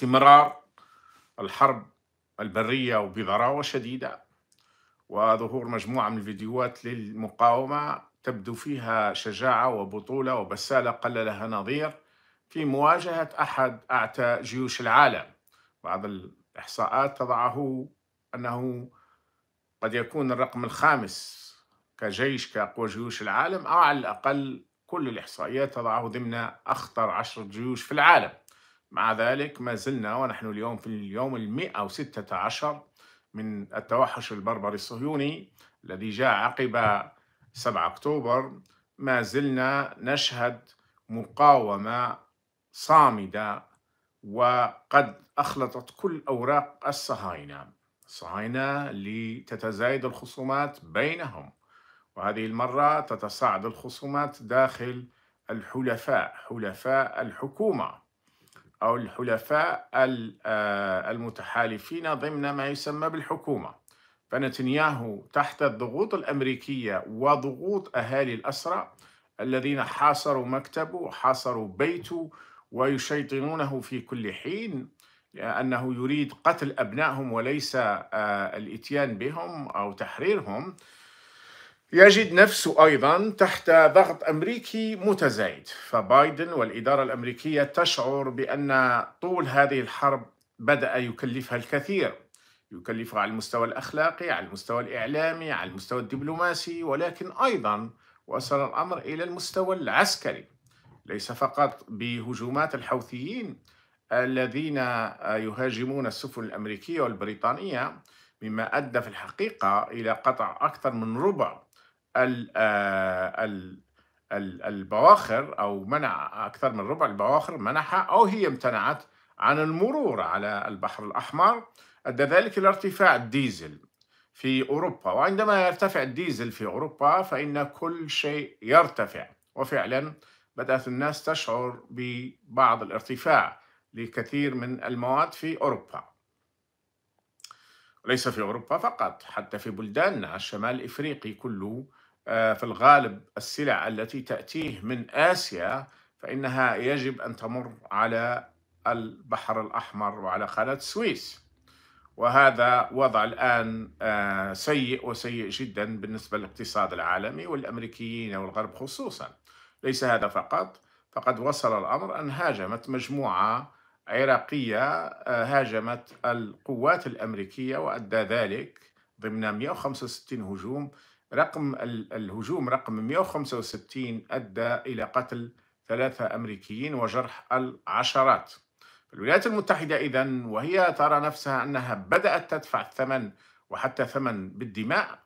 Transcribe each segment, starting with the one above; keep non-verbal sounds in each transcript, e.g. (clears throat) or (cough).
استمرار الحرب البرية وبضراوة شديدة وظهور مجموعة من الفيديوهات للمقاومة تبدو فيها شجاعة وبطولة وبسالة قل لها نظير في مواجهة أحد أعتى جيوش العالم بعض الإحصاءات تضعه أنه قد يكون الرقم الخامس كجيش كأقوى جيوش العالم أو على الأقل كل الإحصائيات تضعه ضمن أخطر عشر جيوش في العالم مع ذلك ما زلنا ونحن اليوم في اليوم المئة وستة عشر من التوحش البربري الصهيوني الذي جاء عقب 7 أكتوبر ما زلنا نشهد مقاومة صامدة وقد أخلطت كل أوراق الصهاينة الصهاينة لتتزايد الخصومات بينهم وهذه المرة تتصاعد الخصومات داخل الحلفاء حلفاء الحكومة أو الحلفاء آه، المتحالفين ضمن ما يسمى بالحكومة فنتنياهو تحت الضغوط الأمريكية وضغوط أهالي الأسرى الذين حاصروا مكتبه وحاصروا بيته ويشيطنونه في كل حين لأنه يريد قتل أبنائهم وليس آه، الإتيان بهم أو تحريرهم يجد نفسه ايضا تحت ضغط امريكي متزايد فبايدن والاداره الامريكيه تشعر بان طول هذه الحرب بدا يكلفها الكثير يكلفها على المستوى الاخلاقي على المستوى الاعلامي على المستوى الدبلوماسي ولكن ايضا وصل الامر الى المستوى العسكري ليس فقط بهجومات الحوثيين الذين يهاجمون السفن الامريكيه والبريطانيه مما ادى في الحقيقه الى قطع اكثر من ربع آه، البواخر أو منع أكثر من ربع البواخر منحها أو هي امتنعت عن المرور على البحر الأحمر أدى ذلك إلى ارتفاع الديزل في أوروبا وعندما يرتفع الديزل في أوروبا فإن كل شيء يرتفع وفعلا بدأت الناس تشعر ببعض الارتفاع لكثير من المواد في أوروبا ليس في أوروبا فقط حتى في بلداننا الشمال الإفريقي كله آه، في الغالب السلع التي تأتيه من آسيا فإنها يجب أن تمر على البحر الأحمر وعلى قناة السويس وهذا وضع الآن آه، سيء وسيء جدا بالنسبة للاقتصاد العالمي والأمريكيين والغرب خصوصا ليس هذا فقط فقد وصل الأمر أن هاجمت مجموعة عراقية آه، هاجمت القوات الأمريكية وأدى ذلك ضمن 165 هجوم رقم الهجوم رقم 165 أدى إلى قتل ثلاثة أمريكيين وجرح العشرات الولايات المتحدة إذا وهي ترى نفسها أنها بدأت تدفع الثمن وحتى ثمن بالدماء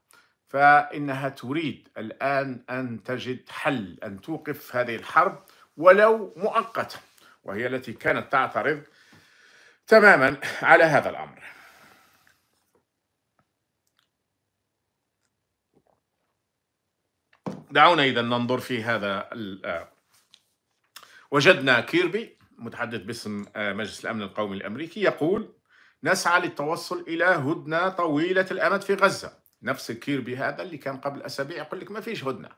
فإنها تريد الآن أن تجد حل أن توقف هذه الحرب ولو مؤقتا وهي التي كانت تعترض تماما على هذا الأمر دعونا إذا ننظر في هذا آه، وجدنا كيربي متحدث باسم آه، مجلس الأمن القومي الأمريكي يقول نسعى للتوصل إلى هدنة طويلة الأمد في غزة نفس كيربي هذا اللي كان قبل أسابيع يقول لك ما فيش هدنة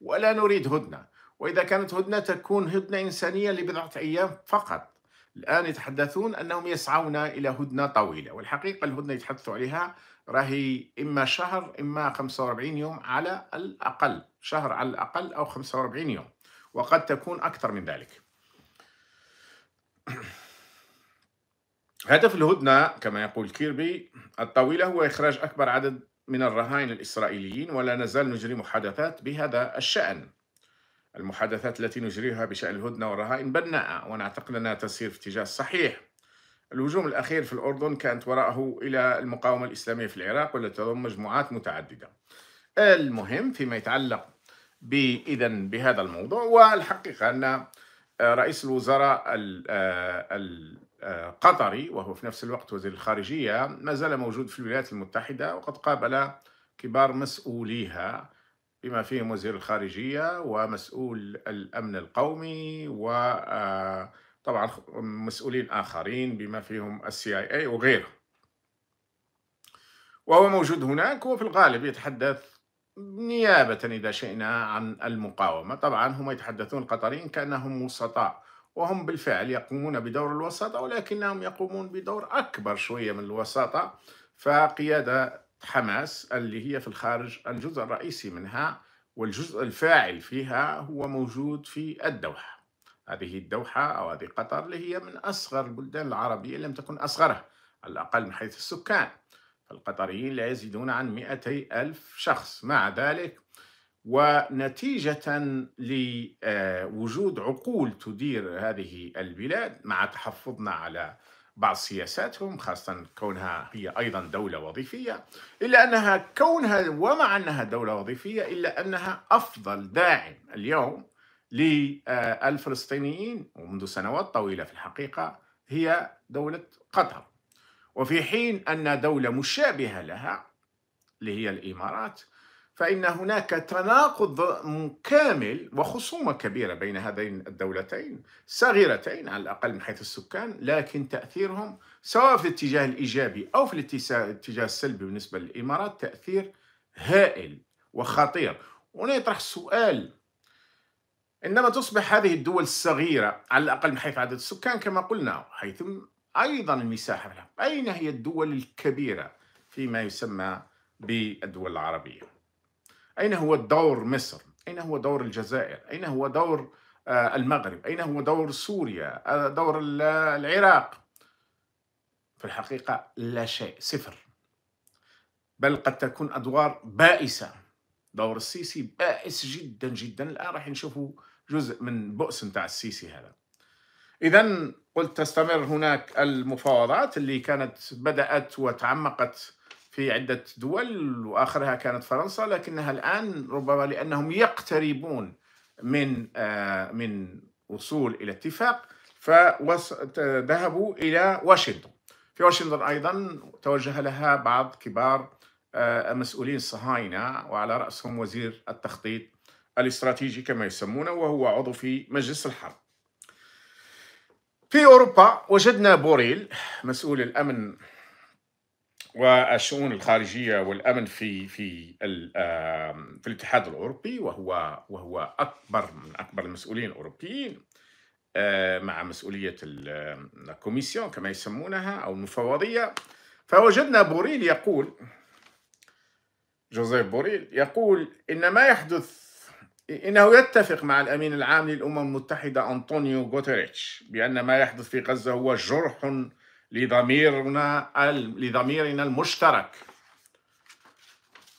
ولا نريد هدنة وإذا كانت هدنة تكون هدنة إنسانية لبضعة أيام فقط الآن يتحدثون أنهم يسعون إلى هدنة طويلة والحقيقة الهدنة يتحدثوا عليها راهي إما شهر إما 45 يوم على الأقل شهر على الأقل أو 45 يوم وقد تكون أكثر من ذلك (clears throat) هدف الهدنة كما يقول كيربي الطويلة هو إخراج أكبر عدد من الرهائن الإسرائيليين ولا نزال نجري محادثات بهذا الشأن المحادثات التي نجريها بشأن الهدنة والرهائن بناءة ونعتقد أنها تسير في اتجاه صحيح الهجوم الأخير في الأردن كانت وراءه إلى المقاومة الإسلامية في العراق والتي تضم مجموعات متعددة المهم فيما يتعلق اذا بهذا الموضوع والحقيقه ان آه، رئيس الوزراء القطري آه، آه، وهو في نفس الوقت وزير الخارجيه ما زال موجود في الولايات المتحده وقد قابل كبار مسؤوليها بما فيهم وزير الخارجيه ومسؤول الامن القومي و طبعا مسؤولين اخرين بما فيهم السي اي اي وغيره وهو موجود هناك وفي الغالب يتحدث نيابة إذا شئنا عن المقاومة طبعا هم يتحدثون القطريين كأنهم وسطاء وهم بالفعل يقومون بدور الوساطة ولكنهم يقومون بدور أكبر شوية من الوساطة فقيادة حماس اللي هي في الخارج الجزء الرئيسي منها والجزء الفاعل فيها هو موجود في الدوحة هذه الدوحة أو هذه قطر اللي هي من أصغر البلدان العربية لم تكن أصغرها على الأقل من حيث السكان فالقطريين لا يزيدون عن 200 ألف شخص مع ذلك ونتيجة لوجود آه، عقول تدير هذه البلاد مع تحفظنا على بعض سياساتهم خاصة كونها هي أيضا دولة وظيفية إلا أنها كونها ومع أنها دولة وظيفية إلا أنها أفضل داعم اليوم للفلسطينيين آه، ومنذ سنوات طويلة في الحقيقة هي دولة قطر وفي حين أن دولة مشابهة لها اللي هي الإمارات فإن هناك تناقض كامل وخصومة كبيرة بين هذين الدولتين صغيرتين على الأقل من حيث السكان لكن تأثيرهم سواء في الاتجاه الإيجابي أو في الاتجاه السلبي بالنسبة للإمارات تأثير هائل وخطير وهنا يطرح السؤال عندما تصبح هذه الدول الصغيرة على الأقل من حيث عدد السكان كما قلنا حيث أيضا المساحة لهم أين هي الدول الكبيرة فيما يسمى بالدول العربية أين هو دور مصر أين هو دور الجزائر أين هو دور آه، المغرب أين هو دور سوريا آه، دور العراق في الحقيقة لا شيء صفر بل قد تكون أدوار بائسة دور السيسي بائس جدا جدا الآن راح نشوفوا جزء من بؤس نتاع السيسي هذا إذا قلت تستمر هناك المفاوضات اللي كانت بدأت وتعمقت في عدة دول وآخرها كانت فرنسا لكنها الآن ربما لأنهم يقتربون من آه، من وصول إلى اتفاق فذهبوا إلى واشنطن في واشنطن أيضا توجه لها بعض كبار آه، مسؤولين الصهاينة وعلى رأسهم وزير التخطيط الاستراتيجي كما يسمونه وهو عضو في مجلس الحرب في أوروبا وجدنا بوريل مسؤول الأمن والشؤون الخارجية والأمن في في في الاتحاد الأوروبي وهو وهو أكبر من أكبر المسؤولين الأوروبيين آه، مع مسؤولية الكوميسيون كما يسمونها أو المفوضية فوجدنا بوريل يقول جوزيف بوريل يقول إن ما يحدث إنه يتفق مع الأمين العام للأمم المتحدة أنطونيو غوتريتش بأن ما يحدث في غزة هو جرح لضميرنا لضميرنا المشترك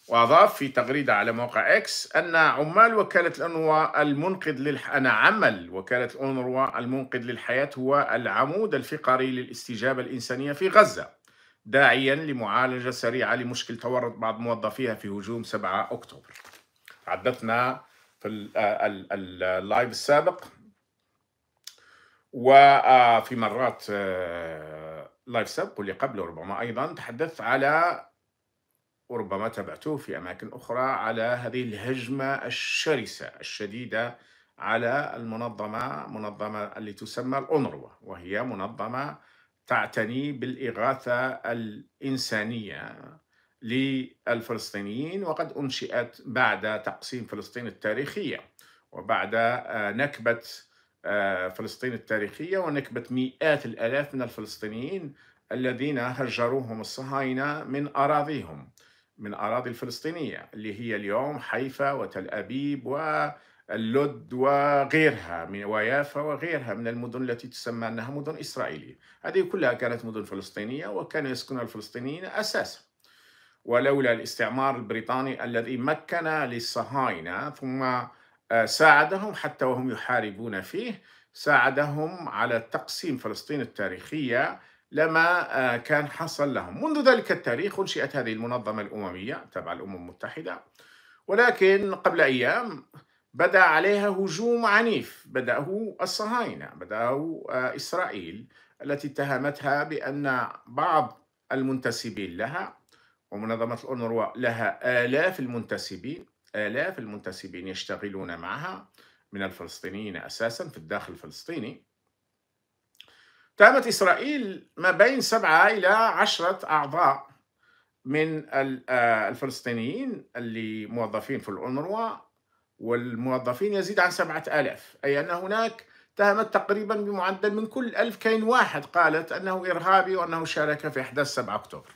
وأضاف في تغريدة على موقع إكس أن عمال وكالة الأنوا المنقذ للح... أنا عمل وكالة الأنوا المنقذ للحياة هو العمود الفقري للاستجابة الإنسانية في غزة داعيا لمعالجة سريعة لمشكل تورط بعض موظفيها في هجوم 7 أكتوبر عدتنا في آه، اللايف السابق وفي آه، مرات آه، لايف سابق واللي قبله ربما أيضا تحدثت على وربما تابعته في أماكن أخرى على هذه الهجمة الشرسة الشديدة على المنظمة منظمة اللي تسمى الأونروا وهي منظمة تعتني بالإغاثة الإنسانية للفلسطينيين وقد أنشئت بعد تقسيم فلسطين التاريخية وبعد آه، نكبة آه، فلسطين التاريخية ونكبة مئات الآلاف من الفلسطينيين الذين هجروهم الصهاينة من أراضيهم من أراضي الفلسطينية اللي هي اليوم حيفا وتل أبيب واللد وغيرها من ويافا وغيرها من المدن التي تسمى أنها مدن إسرائيلية هذه كلها كانت مدن فلسطينية وكان يسكنها الفلسطينيين أساساً ولولا الاستعمار البريطاني الذي مكن للصهاينة ثم آه، ساعدهم حتى وهم يحاربون فيه ساعدهم على تقسيم فلسطين التاريخية لما آه، كان حصل لهم منذ ذلك التاريخ أنشئت هذه المنظمة الأممية تبع الأمم المتحدة ولكن قبل أيام بدأ عليها هجوم عنيف بدأه الصهاينة بدأه آه، إسرائيل التي اتهمتها بأن بعض المنتسبين لها ومنظمة الأونروا لها آلاف المنتسبين آلاف المنتسبين يشتغلون معها من الفلسطينيين أساسا في الداخل الفلسطيني تامت إسرائيل ما بين سبعة إلى عشرة أعضاء من آه، الفلسطينيين اللي موظفين في الأونروا والموظفين يزيد عن سبعة آلاف أي أن هناك تهمت تقريبا بمعدل من كل ألف كاين واحد قالت أنه إرهابي وأنه شارك في إحداث 7 أكتوبر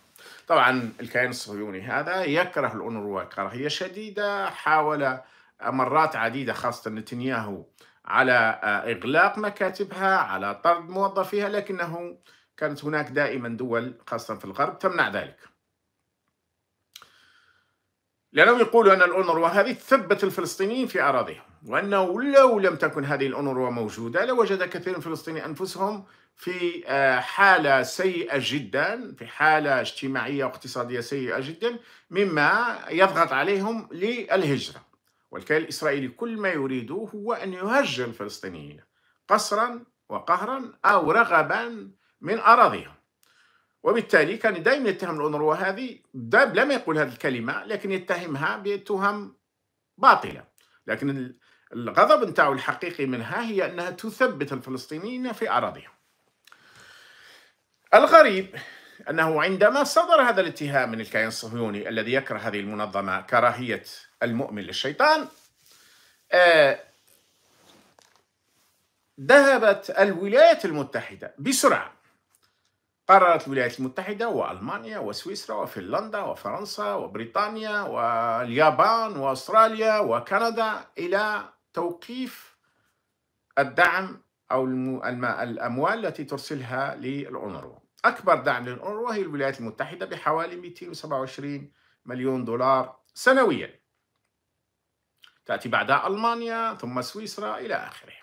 طبعا الكيان الصهيوني هذا يكره الأونروا كراهية شديدة حاول مرات عديدة خاصة نتنياهو على آه، إغلاق مكاتبها على طرد موظفيها لكنه كانت هناك دائما دول خاصة في الغرب تمنع ذلك لأنهم يقولوا أن الأونروا هذه تثبت الفلسطينيين في أراضيهم وأنه لو لم تكن هذه الأونروا موجودة لوجد كثير من الفلسطينيين أنفسهم في آه، حالة سيئة جدا في حالة اجتماعية واقتصادية سيئة جدا مما يضغط عليهم للهجرة والكيان الإسرائيلي كل ما يريده هو أن يهجر الفلسطينيين قصرا وقهرا أو رغبا من أراضيهم وبالتالي كان دائما يتهم الأونروا هذه داب لم يقول هذه الكلمة لكن يتهمها بتهم باطلة لكن الغضب نتاعو الحقيقي منها هي أنها تثبت الفلسطينيين في أراضيهم الغريب أنه عندما صدر هذا الاتهام من الكيان الصهيوني الذي يكره هذه المنظمة كراهية المؤمن للشيطان آه ذهبت الولايات المتحدة بسرعة قررت الولايات المتحدة وألمانيا وسويسرا وفنلندا وفرنسا وبريطانيا واليابان وأستراليا وكندا إلى توقيف الدعم أو الأموال التي ترسلها للأونروا أكبر دعم للأونروا هي الولايات المتحدة بحوالي 227 مليون دولار سنويا تأتي بعدها ألمانيا ثم سويسرا إلى آخره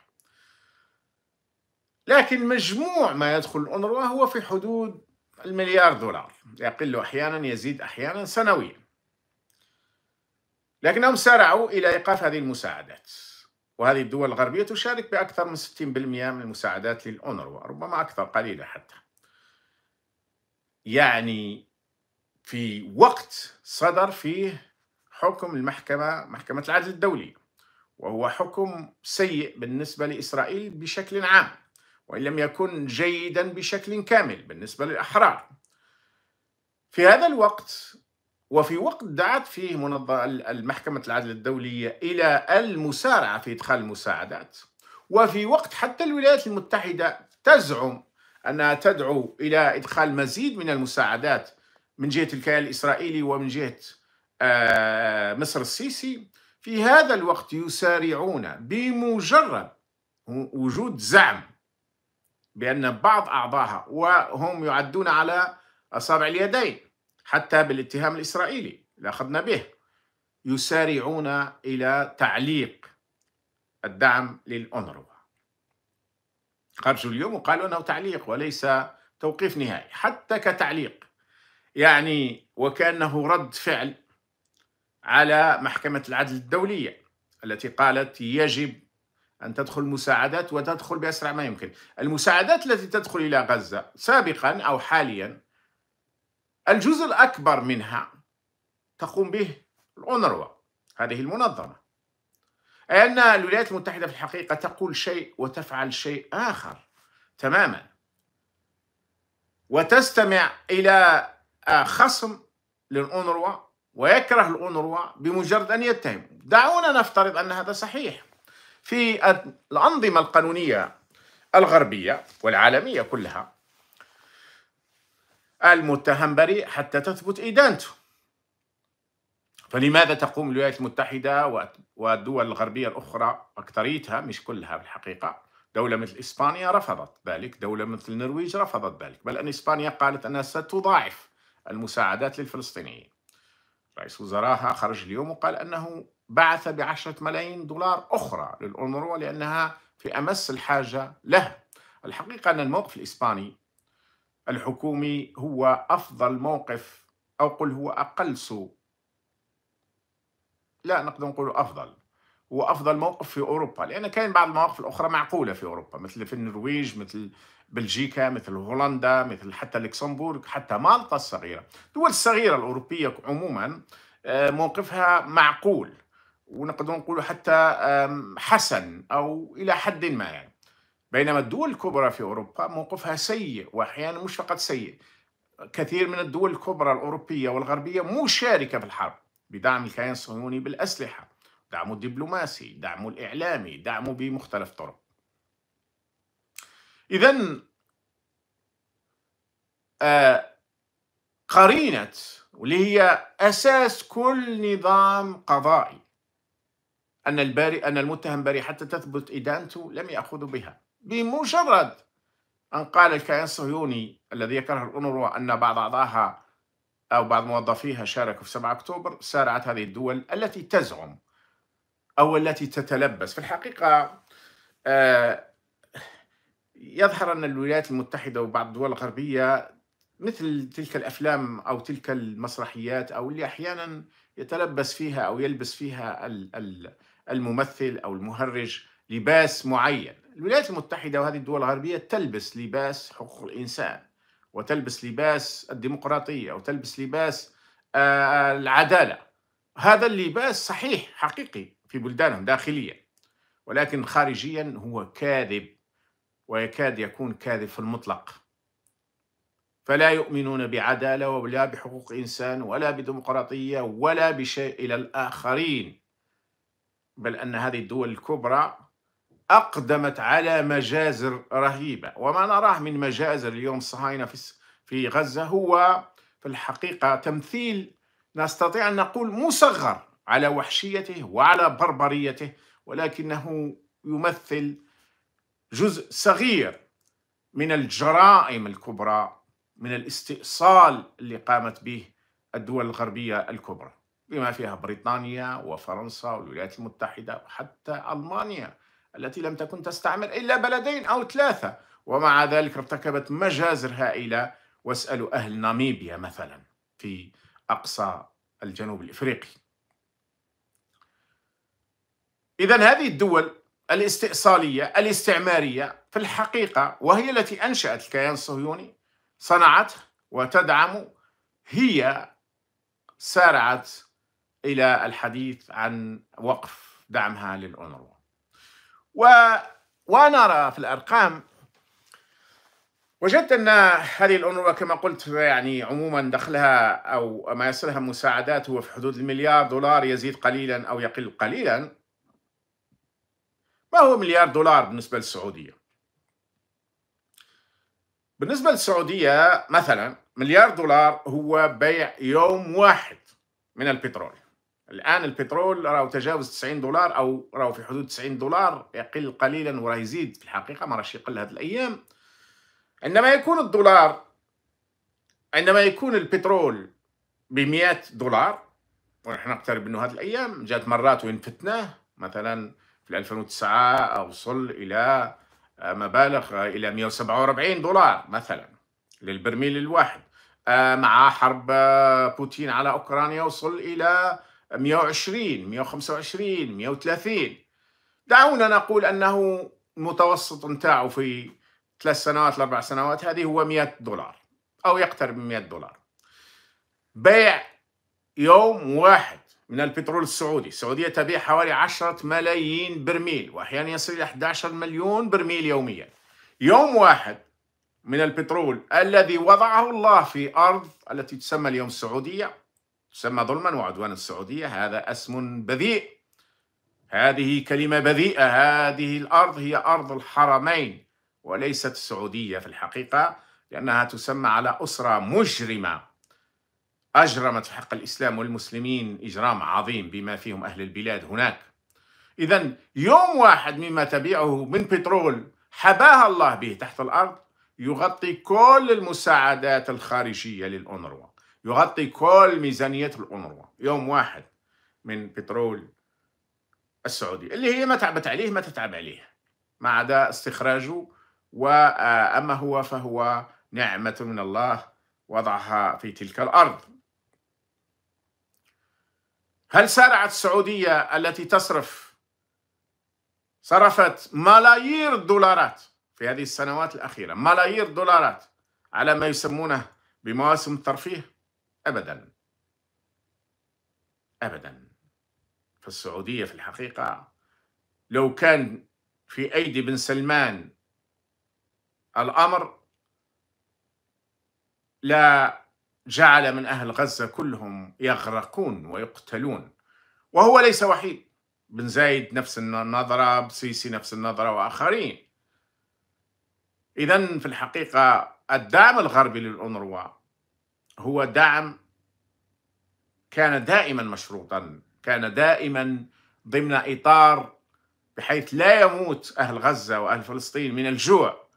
لكن مجموع ما يدخل الأونروا هو في حدود المليار دولار يقل أحيانا يزيد أحيانا سنويا لكنهم سارعوا إلى إيقاف هذه المساعدات وهذه الدول الغربية تشارك بأكثر من 60% من المساعدات للأونروا ربما أكثر قليلا حتى يعني في وقت صدر فيه حكم المحكمة محكمة العدل الدولي وهو حكم سيء بالنسبة لإسرائيل بشكل عام وإن لم يكن جيدا بشكل كامل بالنسبة للأحرار في هذا الوقت وفي وقت دعت فيه المحكمة العدل الدولية إلى المسارعة في إدخال المساعدات وفي وقت حتى الولايات المتحدة تزعم أنها تدعو إلى إدخال مزيد من المساعدات من جهة الكيان الإسرائيلي ومن جهة آه، مصر السيسي في هذا الوقت يسارعون بمجرد وجود زعم بأن بعض أعضائها وهم يعدون على أصابع اليدين حتى بالاتهام الإسرائيلي لاخذنا به يسارعون إلى تعليق الدعم للأونروا خرجوا اليوم وقالوا أنه تعليق وليس توقيف نهائي حتى كتعليق يعني وكأنه رد فعل على محكمة العدل الدولية التي قالت يجب أن تدخل مساعدات وتدخل بأسرع ما يمكن المساعدات التي تدخل إلى غزة سابقا أو حاليا الجزء الأكبر منها تقوم به الأونروا هذه المنظمة أن الولايات المتحدة في الحقيقة تقول شيء وتفعل شيء آخر تماما وتستمع إلى آه، خصم للأونروا ويكره الأونروا بمجرد أن يتهم دعونا نفترض أن هذا صحيح في الأنظمة القانونية الغربية والعالمية كلها المتهم بريء حتى تثبت إدانته فلماذا تقوم الولايات المتحدة والدول الغربية الأخرى أكثريتها مش كلها بالحقيقة دولة مثل إسبانيا رفضت ذلك دولة مثل النرويج رفضت ذلك بل أن إسبانيا قالت أنها ستضاعف المساعدات للفلسطينيين رئيس وزراها خرج اليوم وقال أنه بعث بعشرة ملايين دولار أخرى للأنروا لأنها في أمس الحاجة لها الحقيقة أن الموقف الإسباني الحكومي هو أفضل موقف أو قل هو أقل سوء لا نقدر نقول افضل وافضل موقف في اوروبا لان كاين بعض المواقف الاخرى معقوله في اوروبا مثل في النرويج مثل بلجيكا مثل هولندا مثل حتى لوكسمبورغ حتى مالطا الصغيره الدول الصغيره الاوروبيه عموما آه، موقفها معقول ونقدر نقول حتى حسن او الى حد ما يعني بينما الدول الكبرى في اوروبا موقفها سيء واحيانا مش فقط سيء كثير من الدول الكبرى الاوروبيه والغربيه مشاركه في الحرب بدعم الكيان الصهيوني بالأسلحة دعمه الدبلوماسي دعمه الإعلامي دعمه بمختلف طرق إذا آه، قرينة واللي هي أساس كل نظام قضائي أن الباري أن المتهم بريء حتى تثبت إدانته لم يأخذوا بها بمجرد أن قال الكيان الصهيوني الذي يكره الأنروا أن بعض أعضائها أو بعض موظفيها شاركوا في 7 أكتوبر سارعت هذه الدول التي تزعم أو التي تتلبس في الحقيقة آه، يظهر أن الولايات المتحدة وبعض الدول الغربية مثل تلك الأفلام أو تلك المسرحيات أو اللي أحيانا يتلبس فيها أو يلبس فيها الممثل أو المهرج لباس معين الولايات المتحدة وهذه الدول الغربية تلبس لباس حقوق الإنسان وتلبس لباس الديمقراطية وتلبس لباس آه، آه، العدالة هذا اللباس صحيح حقيقي في بلدانهم داخليا ولكن خارجيا هو كاذب ويكاد يكون كاذب في المطلق فلا يؤمنون بعدالة ولا بحقوق إنسان ولا بديمقراطية ولا بشيء إلى الآخرين بل أن هذه الدول الكبرى أقدمت على مجازر رهيبة وما نراه من مجازر اليوم الصهاينة في, في غزة هو في الحقيقة تمثيل نستطيع أن نقول مصغر على وحشيته وعلى بربريته ولكنه يمثل جزء صغير من الجرائم الكبرى من الاستئصال اللي قامت به الدول الغربية الكبرى بما فيها بريطانيا وفرنسا والولايات المتحدة وحتى ألمانيا التي لم تكن تستعمر إلا بلدين أو ثلاثة ومع ذلك ارتكبت مجازر هائلة واسألوا أهل ناميبيا مثلا في أقصى الجنوب الإفريقي إذا هذه الدول الاستئصالية الاستعمارية في الحقيقة وهي التي أنشأت الكيان الصهيوني صنعته وتدعم هي سارعت إلى الحديث عن وقف دعمها للأونروا و... ونرى في الأرقام وجدت أن هذه الأونروا كما قلت يعني عموما دخلها أو ما يصلها مساعدات هو في حدود المليار دولار يزيد قليلا أو يقل قليلا ما هو مليار دولار بالنسبة للسعودية بالنسبة للسعودية مثلا مليار دولار هو بيع يوم واحد من البترول الان البترول راهو تجاوز 90 دولار او راهو في حدود 90 دولار يقل قليلا وراه يزيد في الحقيقه ما راهش يقل هذه الايام عندما يكون الدولار عندما يكون البترول ب 100 دولار ونحن نقترب منه هذه الايام جات مرات وين فتناه مثلا في 2009 اوصل الى آه، مبالغ آه، الى 147 دولار مثلا للبرميل الواحد آه، مع حرب بوتين على اوكرانيا وصل الى 120 125 130 دعونا نقول أنه المتوسط نتاعه في ثلاث سنوات لأربع سنوات هذه هو 100 دولار أو يقترب من 100 دولار بيع يوم واحد من البترول السعودي السعودية تبيع حوالي 10 ملايين برميل وأحيانا يصل إلى 11 مليون برميل يوميا يوم واحد من البترول الذي وضعه الله في أرض التي تسمى اليوم السعودية تسمى ظلما وعدوان السعودية هذا اسم بذيء هذه كلمة بذيئة هذه الأرض هي أرض الحرمين وليست السعودية في الحقيقة لأنها تسمى على أسرة مجرمة أجرمت في حق الإسلام والمسلمين إجرام عظيم بما فيهم أهل البلاد هناك إذا يوم واحد مما تبيعه من بترول حباها الله به تحت الأرض يغطي كل المساعدات الخارجية للأونروا يغطي كل ميزانية الأونروا يوم واحد من بترول السعودي اللي هي ما تعبت عليه ما تتعب عليه ما عدا استخراجه وأما آه، هو فهو نعمة من الله وضعها في تلك الأرض هل سارعت السعودية التي تصرف صرفت ملايير الدولارات في هذه السنوات الأخيرة ملايير الدولارات على ما يسمونه بمواسم الترفيه أبدا أبدا فالسعودية في الحقيقة لو كان في أيدي بن سلمان الأمر لا جعل من أهل غزة كلهم يغرقون ويقتلون وهو ليس وحيد بن زايد نفس النظرة بسيسي نفس النظرة وآخرين إذا في الحقيقة الدعم الغربي للانروا هو دعم كان دائما مشروطا كان دائما ضمن إطار بحيث لا يموت أهل غزة وأهل فلسطين من الجوع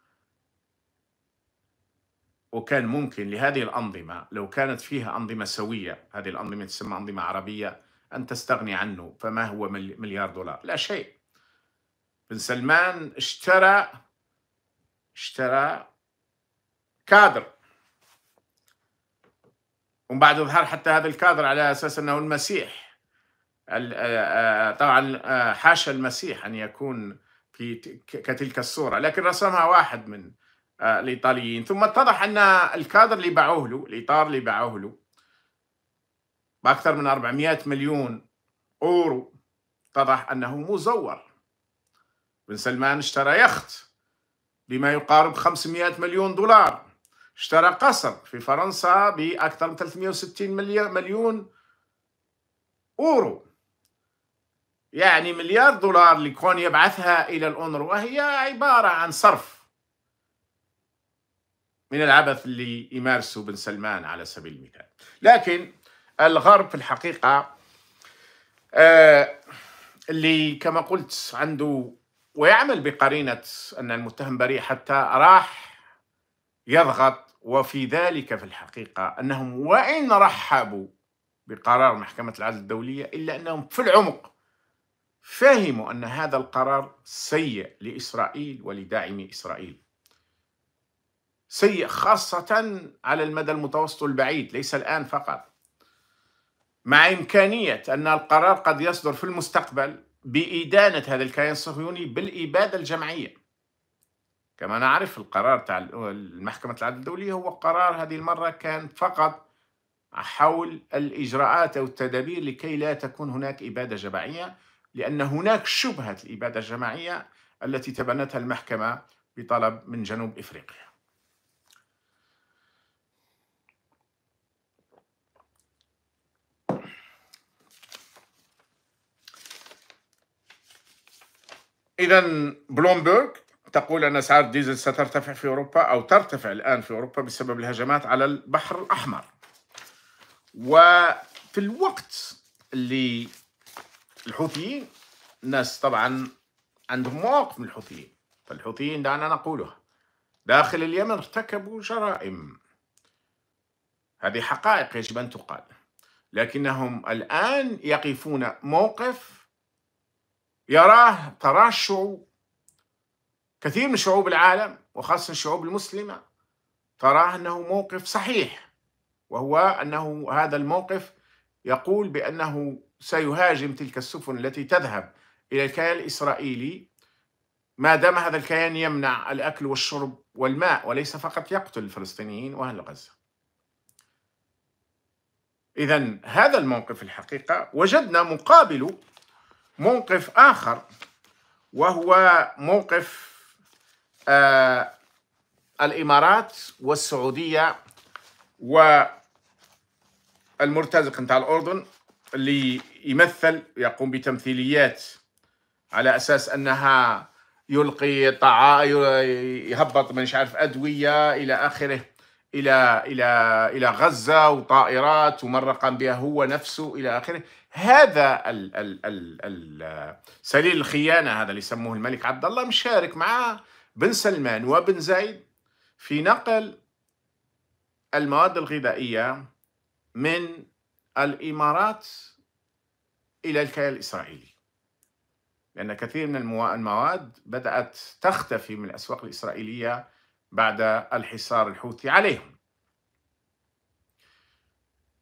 وكان ممكن لهذه الأنظمة لو كانت فيها أنظمة سوية هذه الأنظمة تسمى أنظمة عربية أن تستغني عنه فما هو مليار دولار لا شيء بن سلمان اشترى اشترى كادر ومن بعد ظهر حتى هذا الكادر على اساس انه المسيح آه، آه، آه، طبعا حاشا المسيح ان يكون في كتلك الصوره لكن رسمها واحد من الايطاليين ثم اتضح ان الكادر اللي باعوه له الاطار اللي باعوه له باكثر من 400 مليون اورو اتضح انه مزور بن سلمان اشترى يخت بما يقارب 500 مليون دولار اشترى قصر في فرنسا بأكثر من 360 مليون أورو يعني مليار دولار لكون يبعثها إلى الأونروا وهي عبارة عن صرف من العبث اللي يمارسه بن سلمان على سبيل المثال لكن الغرب في الحقيقة آه، اللي كما قلت عنده ويعمل بقرينة أن المتهم بريء حتى راح يضغط وفي ذلك في الحقيقة أنهم وإن رحبوا بقرار محكمة العدل الدولية إلا أنهم في العمق فهموا أن هذا القرار سيء لإسرائيل ولداعمي إسرائيل سيء خاصة على المدى المتوسط البعيد ليس الآن فقط مع إمكانية أن القرار قد يصدر في المستقبل بإدانة هذا الكيان الصهيوني بالإبادة الجمعية كما نعرف القرار تاع المحكمة العدل الدولية هو قرار هذه المرة كان فقط حول الإجراءات أو التدابير لكي لا تكون هناك إبادة جماعية لأن هناك شبهة الإبادة الجماعية التي تبنتها المحكمة بطلب من جنوب إفريقيا إذا بلومبرغ تقول أن أسعار الديزل سترتفع في أوروبا أو ترتفع الآن في أوروبا بسبب الهجمات على البحر الأحمر وفي الوقت اللي الحوثيين الناس طبعا عندهم مواقف من الحوثيين فالحوثيين دعنا نقولها داخل اليمن ارتكبوا جرائم هذه حقائق يجب أن تقال لكنهم الآن يقفون موقف يراه ترشح كثير من شعوب العالم وخاصة الشعوب المسلمة تراه أنه موقف صحيح وهو أنه هذا الموقف يقول بأنه سيهاجم تلك السفن التي تذهب إلى الكيان الإسرائيلي ما دام هذا الكيان يمنع الأكل والشرب والماء وليس فقط يقتل الفلسطينيين وأهل غزة إذا هذا الموقف الحقيقة وجدنا مقابله موقف آخر وهو موقف آه، الامارات والسعوديه والمرتزق نتاع الاردن اللي يمثل يقوم بتمثيليات على اساس انها يلقي طعاء يهبط مانيش عارف ادويه الى اخره الى الى الى غزه وطائرات ومن قام بها هو نفسه الى اخره هذا ال ال ال ال سليل الخيانه هذا اللي يسموه الملك عبد الله مشارك معاه بن سلمان وبن زيد في نقل المواد الغذائية من الإمارات إلى الكيان الإسرائيلي لأن كثير من المواد بدأت تختفي من الأسواق الإسرائيلية بعد الحصار الحوثي عليهم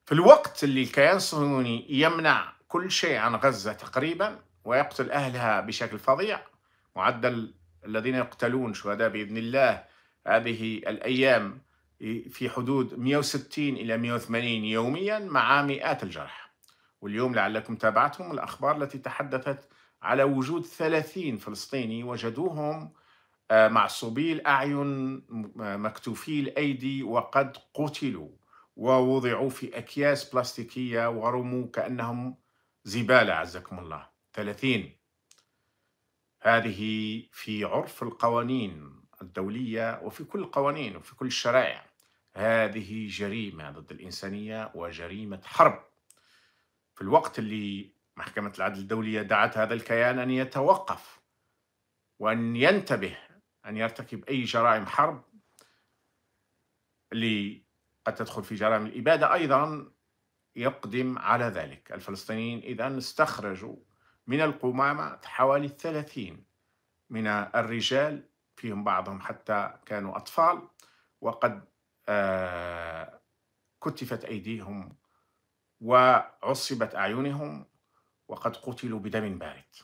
في الوقت اللي الكيان الصهيوني يمنع كل شيء عن غزة تقريبا ويقتل أهلها بشكل فظيع معدل الذين يقتلون شهداء بإذن الله هذه الأيام في حدود 160 إلى 180 يوميا مع مئات الجرحى واليوم لعلكم تابعتم الأخبار التي تحدثت على وجود 30 فلسطيني وجدوهم آه، معصوبي الأعين آه، مكتوفي الأيدي وقد قتلوا ووضعوا في أكياس بلاستيكية ورموا كأنهم زبالة عزكم الله 30 هذه في عرف القوانين الدولية وفي كل القوانين وفي كل الشرائع هذه جريمة ضد الإنسانية وجريمة حرب في الوقت اللي محكمة العدل الدولية دعت هذا الكيان أن يتوقف وأن ينتبه أن يرتكب أي جرائم حرب اللي قد تدخل في جرائم الإبادة أيضا يقدم على ذلك الفلسطينيين إذا استخرجوا من القمامة حوالي 30 من الرجال فيهم بعضهم حتى كانوا أطفال وقد آه، كتفت أيديهم وعصبت أعينهم وقد قتلوا بدم بارد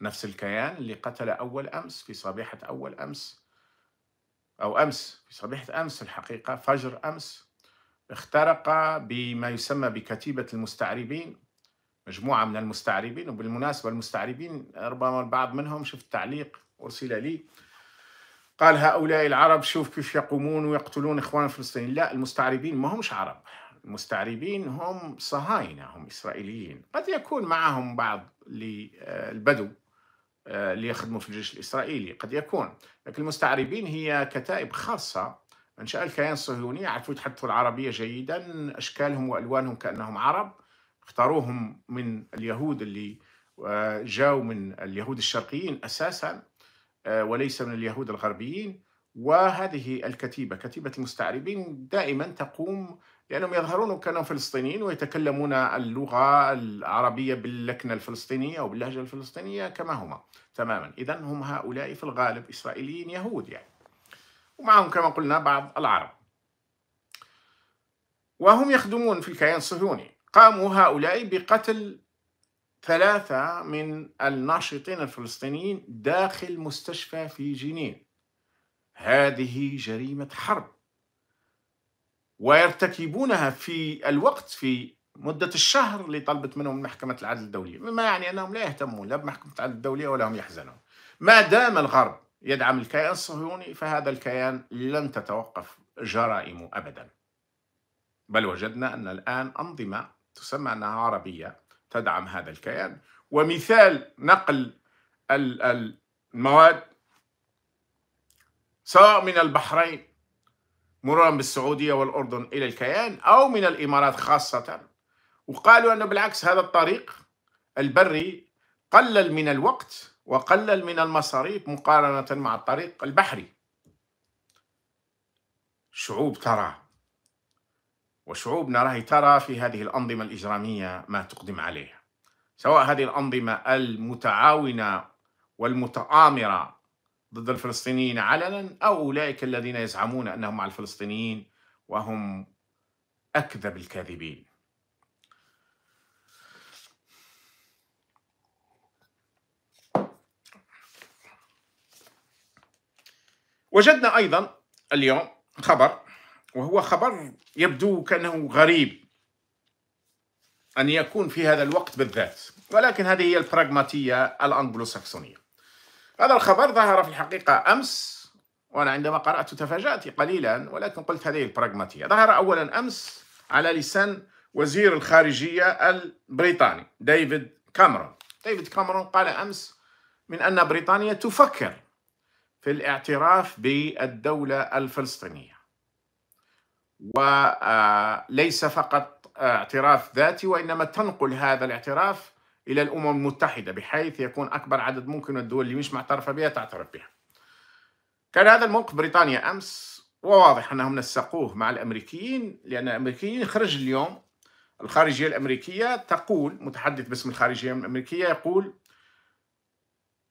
نفس الكيان اللي قتل أول أمس في صبيحة أول أمس أو أمس في صبيحة أمس الحقيقة فجر أمس اخترق بما يسمى بكتيبة المستعربين مجموعة من المستعربين وبالمناسبة المستعربين ربما البعض منهم شفت تعليق أرسل لي قال هؤلاء العرب شوف كيف يقومون ويقتلون إخوان الفلسطينيين لا المستعربين ما همش عرب المستعربين هم صهاينة هم إسرائيليين قد يكون معهم بعض للبدو آه، آه، اللي يخدموا في الجيش الإسرائيلي قد يكون لكن المستعربين هي كتائب خاصة أنشأ الكيان الصهيوني يعرفوا يتحدثوا العربية جيدا أشكالهم وألوانهم كأنهم عرب اختاروهم من اليهود اللي آه، جاءوا من اليهود الشرقيين أساسا آه، وليس من اليهود الغربيين وهذه الكتيبة كتيبة المستعربين دائما تقوم لأنهم يظهرون كأنهم فلسطينيين ويتكلمون اللغة العربية باللكنة الفلسطينية أو باللهجة الفلسطينية كما هما تماما إذا هم هؤلاء في الغالب إسرائيليين يهود يعني ومعهم كما قلنا بعض العرب وهم يخدمون في الكيان الصهيوني قاموا هؤلاء بقتل ثلاثة من الناشطين الفلسطينيين داخل مستشفى في جنين هذه جريمة حرب ويرتكبونها في الوقت في مدة الشهر اللي طلبت منهم محكمة العدل الدولية مما يعني أنهم لا يهتمون لا بمحكمة العدل الدولية ولا هم يحزنون ما دام الغرب يدعم الكيان الصهيوني فهذا الكيان لن تتوقف جرائمه أبدا بل وجدنا أن الآن أنظمة تسمى أنها عربية تدعم هذا الكيان ومثال نقل المواد سواء من البحرين مرورا بالسعودية والأردن إلى الكيان أو من الإمارات خاصة وقالوا أنه بالعكس هذا الطريق البري قلل من الوقت وقلل من المصاريف مقارنة مع الطريق البحري شعوب ترى وشعوبنا راهي ترى في هذه الأنظمة الإجرامية ما تقدم عليه سواء هذه الأنظمة المتعاونة والمتآمرة ضد الفلسطينيين علنا أو أولئك الذين يزعمون أنهم مع الفلسطينيين وهم أكذب الكاذبين وجدنا أيضا اليوم خبر وهو خبر يبدو كأنه غريب أن يكون في هذا الوقت بالذات ولكن هذه هي البراغماتية الأنجلوساكسونية هذا الخبر ظهر في الحقيقة أمس وأنا عندما قرأت تفاجأت قليلا ولكن قلت هذه البراغماتية ظهر أولا أمس على لسان وزير الخارجية البريطاني ديفيد كاميرون ديفيد كاميرون قال أمس من أن بريطانيا تفكر في الاعتراف بالدولة الفلسطينية وليس آه، فقط اعتراف ذاتي وإنما تنقل هذا الاعتراف إلى الأمم المتحدة بحيث يكون أكبر عدد ممكن من الدول اللي مش معترفة بها تعترف بها كان هذا الموقف بريطانيا أمس وواضح أنهم نسقوه مع الأمريكيين لأن الأمريكيين خرج اليوم الخارجية الأمريكية تقول متحدث باسم الخارجية الأمريكية يقول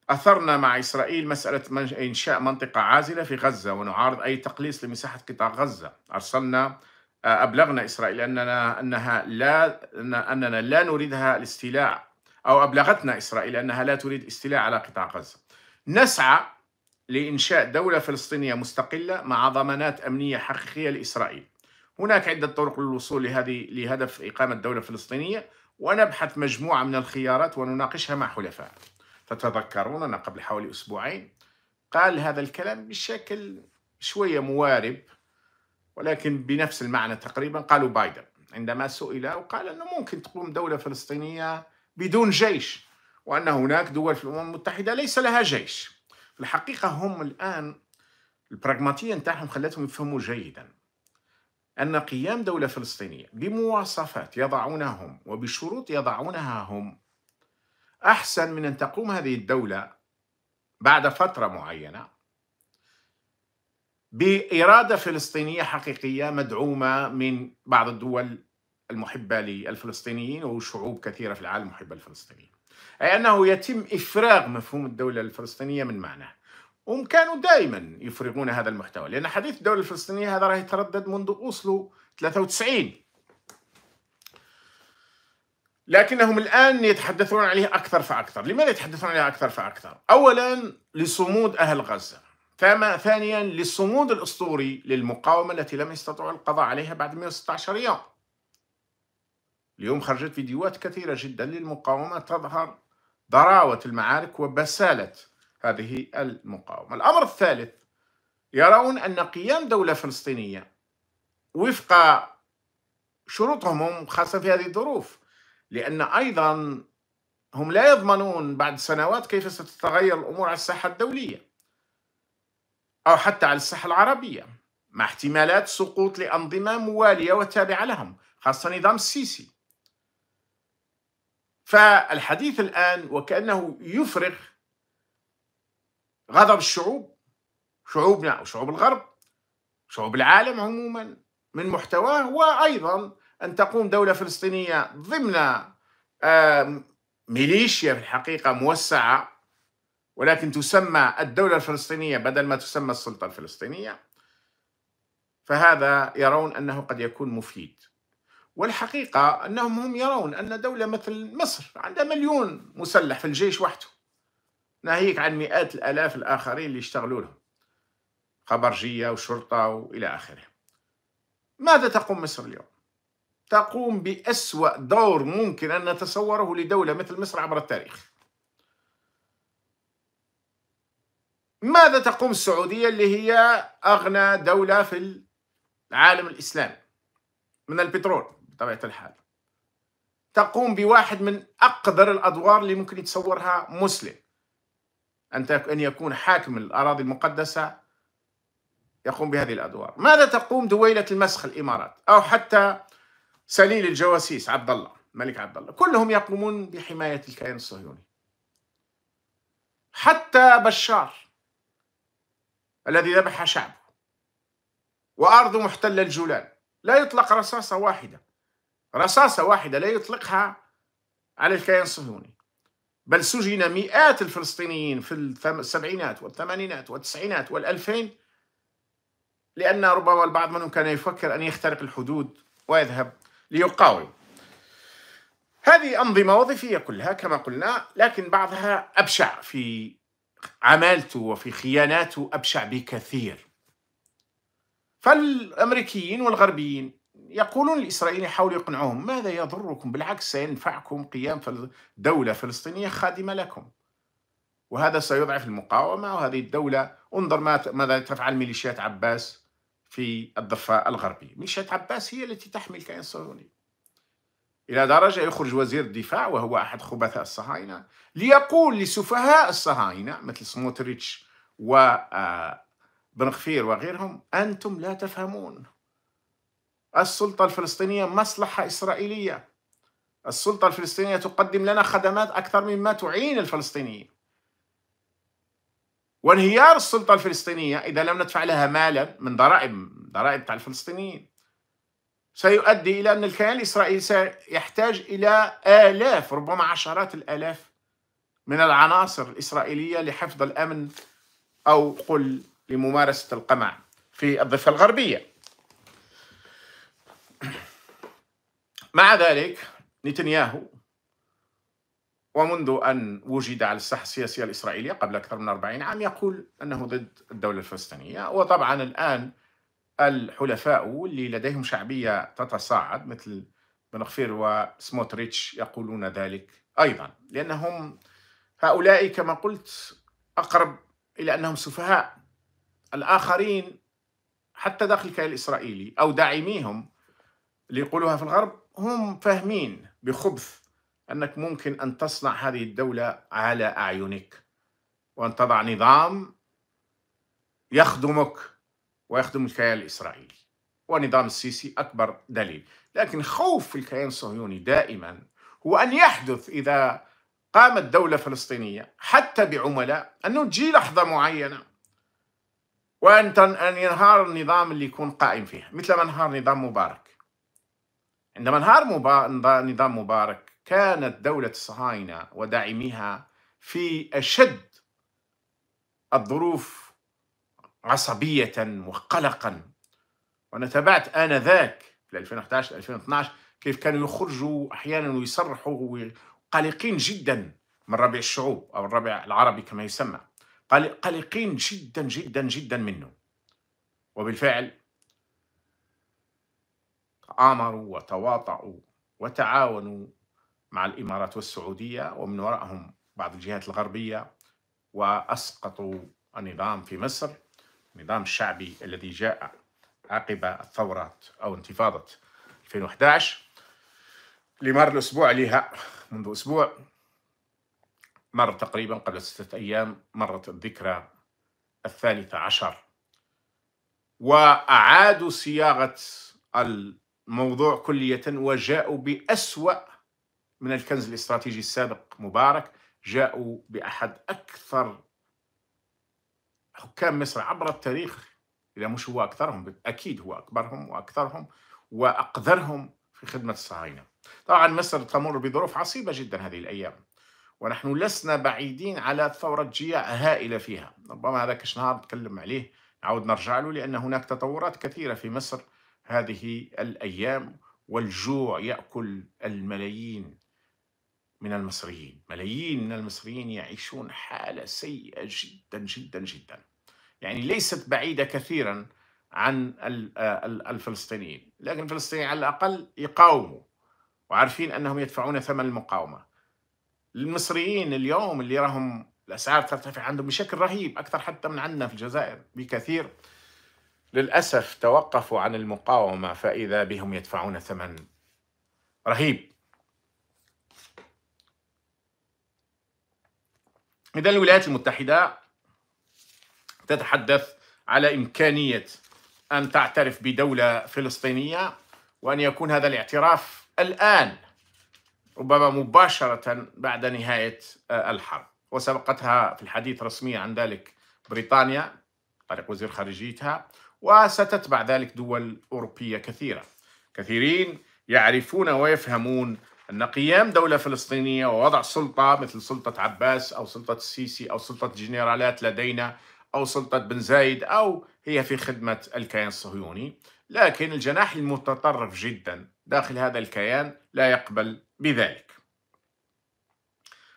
أثرنا مع إسرائيل مسألة إنشاء منطقة عازلة في غزة ونعارض أي تقليص لمساحة قطاع غزة أرسلنا آه، أبلغنا إسرائيل أننا أنها لا أننا لا نريدها الاستيلاء أو أبلغتنا إسرائيل أنها لا تريد استيلاء على قطاع غزة نسعى لإنشاء دولة فلسطينية مستقلة مع ضمانات أمنية حقيقية لإسرائيل هناك عدة طرق للوصول لهذه لهدف إقامة دولة فلسطينية ونبحث مجموعة من الخيارات ونناقشها مع حلفائنا تتذكرون أنا قبل حوالي أسبوعين قال هذا الكلام بشكل شوية موارب ولكن بنفس المعنى تقريبا قالوا بايدن عندما سئل وقال أنه ممكن تقوم دولة فلسطينية بدون جيش وأن هناك دول في الأمم المتحدة ليس لها جيش في الحقيقة هم الآن البراغماتية نتاعهم خلتهم يفهموا جيدا أن قيام دولة فلسطينية بمواصفات يضعونهم وبشروط يضعونها هم أحسن من أن تقوم هذه الدولة بعد فترة معينة بإرادة فلسطينية حقيقية مدعومة من بعض الدول المحبة للفلسطينيين وشعوب كثيرة في العالم محبة للفلسطينيين أي أنه يتم إفراغ مفهوم الدولة الفلسطينية من معناه وهم كانوا دائما يفرغون هذا المحتوى لأن حديث الدولة الفلسطينية هذا راه يتردد منذ أوسلو 93 لكنهم الآن يتحدثون عليه أكثر فأكثر لماذا يتحدثون عليه أكثر فأكثر؟ أولا لصمود أهل غزة ثانيا للصمود الأسطوري للمقاومة التي لم يستطعوا القضاء عليها بعد 116 يوم اليوم خرجت فيديوهات كثيرة جدا للمقاومة تظهر ضراوة المعارك وبسالة هذه المقاومة الأمر الثالث يرون أن قيام دولة فلسطينية وفق شروطهم خاصة في هذه الظروف لأن أيضا هم لا يضمنون بعد سنوات كيف ستتغير الأمور على الساحة الدولية أو حتى على الساحة العربية مع احتمالات سقوط لأنظمة موالية وتابعة لهم خاصة نظام السيسي فالحديث الآن وكأنه يفرغ غضب الشعوب شعوبنا وشعوب الغرب شعوب العالم عموما من محتواه وأيضا أن تقوم دولة فلسطينية ضمن ميليشيا في الحقيقة موسعة ولكن تسمى الدولة الفلسطينية بدل ما تسمى السلطة الفلسطينية فهذا يرون أنه قد يكون مفيد والحقيقة أنهم هم يرون أن دولة مثل مصر عندها مليون مسلح في الجيش وحده ناهيك عن مئات الآلاف الآخرين اللي يشتغلوا لهم خبرجية وشرطة وإلى آخره ماذا تقوم مصر اليوم؟ تقوم بأسوأ دور ممكن أن نتصوره لدولة مثل مصر عبر التاريخ ماذا تقوم السعودية اللي هي أغنى دولة في العالم الإسلامي من البترول بطبيعة الحال تقوم بواحد من أقدر الأدوار اللي ممكن يتصورها مسلم أن يكون حاكم الأراضي المقدسة يقوم بهذه الأدوار ماذا تقوم دويلة المسخ الإمارات أو حتى سليل الجواسيس عبد الله الملك عبد الله كلهم يقومون بحماية الكيان الصهيوني حتى بشار الذي ذبح شعبه وأرض محتلة الجولان لا يطلق رصاصة واحدة رصاصة واحدة لا يطلقها على الكيان الصهيوني بل سجن مئات الفلسطينيين في السبعينات والثمانينات والتسعينات والألفين لأن ربما البعض منهم كان يفكر أن يخترق الحدود ويذهب ليقاوم هذه أنظمة وظيفية كلها كما قلنا لكن بعضها أبشع في عمالته وفي خياناته أبشع بكثير فالأمريكيين والغربيين يقولون الإسرائيليين يحاولوا يقنعوهم ماذا يضركم بالعكس سينفعكم قيام دولة فلسطينية خادمة لكم وهذا سيضعف المقاومة وهذه الدولة انظر ماذا تفعل ميليشيات عباس في الضفة الغربية ميليشيات عباس هي التي تحمي الكيان الصهيوني إلى درجة يخرج وزير الدفاع وهو أحد خبثاء الصهاينة ليقول لسفهاء الصهاينة مثل سموتريتش و آه، بن غفير وغيرهم أنتم لا تفهمون السلطة الفلسطينية مصلحة إسرائيلية السلطة الفلسطينية تقدم لنا خدمات أكثر مما تعين الفلسطينيين وانهيار السلطة الفلسطينية إذا لم ندفع لها مالا من ضرائب ضرائب تاع الفلسطينيين سيؤدي إلى أن الكيان الإسرائيلي سيحتاج إلى آلاف ربما عشرات الآلاف من العناصر الإسرائيلية لحفظ الأمن أو قل لممارسة القمع في الضفة الغربية مع ذلك نتنياهو ومنذ أن وجد على الساحة السياسية الإسرائيلية قبل أكثر من 40 عام يقول أنه ضد الدولة الفلسطينية وطبعا الآن الحلفاء اللي لديهم شعبية تتصاعد مثل بن غفير وسموتريتش يقولون ذلك أيضا لأنهم هؤلاء كما قلت أقرب إلى أنهم سفهاء الآخرين حتى داخل الكيان الإسرائيلي أو داعميهم اللي يقولوها في الغرب هم فاهمين بخبث أنك ممكن أن تصنع هذه الدولة على أعينك وأن تضع نظام يخدمك ويخدم الكيان الإسرائيلي ونظام السيسي أكبر دليل لكن خوف الكيان الصهيوني دائما هو أن يحدث إذا قامت دولة فلسطينية حتى بعملاء أنه تجي لحظة معينة وأن أن ينهار النظام اللي يكون قائم فيها مثل ما انهار نظام مبارك عندما انهار مبارك نظام مبارك كانت دولة الصهاينة وداعميها في أشد الظروف عصبية وقلقا وأنا تابعت آنذاك في 2011 2012 كيف كانوا يخرجوا أحيانا ويصرحوا قلقين جدا من ربيع الشعوب أو الربيع العربي كما يسمى قلقين جدا جدا جدا منه وبالفعل تآمروا وتواطؤوا وتعاونوا مع الإمارات والسعودية ومن وراءهم بعض الجهات الغربية وأسقطوا النظام في مصر النظام الشعبي الذي جاء عقب الثورات أو انتفاضة 2011 لمر الأسبوع عليها منذ أسبوع مر تقريبا قبل ستة أيام مرت الذكرى الثالثة عشر وأعادوا صياغة الموضوع كلية وجاءوا بأسوأ من الكنز الاستراتيجي السابق مبارك جاءوا بأحد أكثر حكام مصر عبر التاريخ إذا مش هو أكثرهم أكيد هو أكبرهم وأكثرهم وأقدرهم في خدمة الصهاينة طبعا مصر تمر بظروف عصيبة جدا هذه الأيام ونحن لسنا بعيدين على ثورة جياع هائلة فيها ربما هذا كشنهار نتكلم عليه نعود نرجع له لأن هناك تطورات كثيرة في مصر هذه الأيام والجوع يأكل الملايين من المصريين ملايين من المصريين يعيشون حالة سيئة جدا جدا جدا يعني ليست بعيدة كثيرا عن آه، الفلسطينيين لكن الفلسطينيين على الأقل يقاوموا وعارفين أنهم يدفعون ثمن المقاومة المصريين اليوم اللي راهم الأسعار ترتفع عندهم بشكل رهيب أكثر حتى من عندنا في الجزائر بكثير للأسف توقفوا عن المقاومة فإذا بهم يدفعون ثمن رهيب إذا الولايات المتحدة تتحدث على إمكانية أن تعترف بدولة فلسطينية وأن يكون هذا الاعتراف الآن ربما مباشرة بعد نهاية آه، الحرب وسبقتها في الحديث رسمي عن ذلك بريطانيا طريق وزير خارجيتها وستتبع ذلك دول أوروبية كثيرة كثيرين يعرفون ويفهمون أن قيام دولة فلسطينية ووضع سلطة مثل سلطة عباس أو سلطة السيسي أو سلطة الجنرالات لدينا أو سلطة بن زايد أو هي في خدمة الكيان الصهيوني لكن الجناح المتطرف جدا داخل هذا الكيان لا يقبل بذلك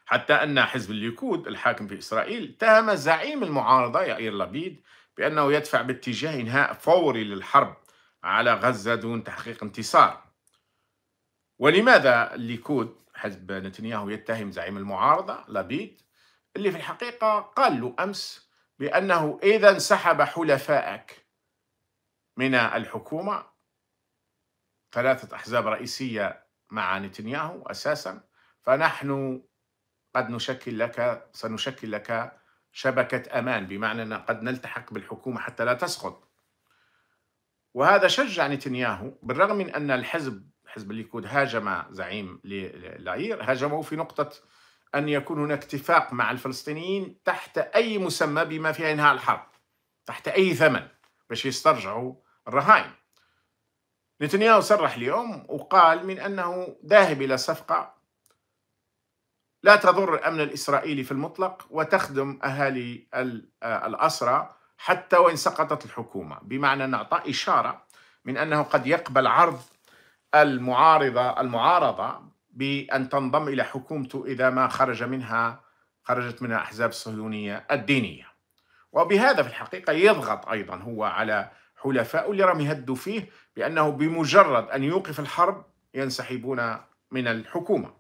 حتى أن حزب الليكود الحاكم في إسرائيل اتهم زعيم المعارضة يائير لبيد بأنه يدفع باتجاه إنهاء فوري للحرب على غزة دون تحقيق انتصار ولماذا الليكود حزب نتنياهو يتهم زعيم المعارضة لابيد اللي في الحقيقة قال له أمس بأنه إذا انسحب حلفائك من الحكومة ثلاثة أحزاب رئيسية مع نتنياهو أساسا فنحن قد نشكل لك سنشكل لك شبكة أمان بمعنى أن قد نلتحق بالحكومة حتى لا تسقط وهذا شجع نتنياهو بالرغم من أن الحزب حزب الليكود هاجم زعيم لاير هاجمه في نقطة أن يكون هناك اتفاق مع الفلسطينيين تحت أي مسمى بما فيها إنهاء الحرب تحت أي ثمن باش يسترجعوا الرهائن نتنياهو صرح اليوم وقال من أنه ذاهب إلى صفقة لا تضر الأمن الإسرائيلي في المطلق وتخدم أهالي الأسرى حتى وإن سقطت الحكومة بمعنى نعطى أعطى إشارة من أنه قد يقبل عرض المعارضة المعارضة بأن تنضم إلى حكومته إذا ما خرج منها خرجت منها أحزاب الصهيونية الدينية وبهذا في الحقيقة يضغط أيضا هو على حلفائه اللي راهم يهدوا فيه بأنه بمجرد أن يوقف الحرب ينسحبون من الحكومة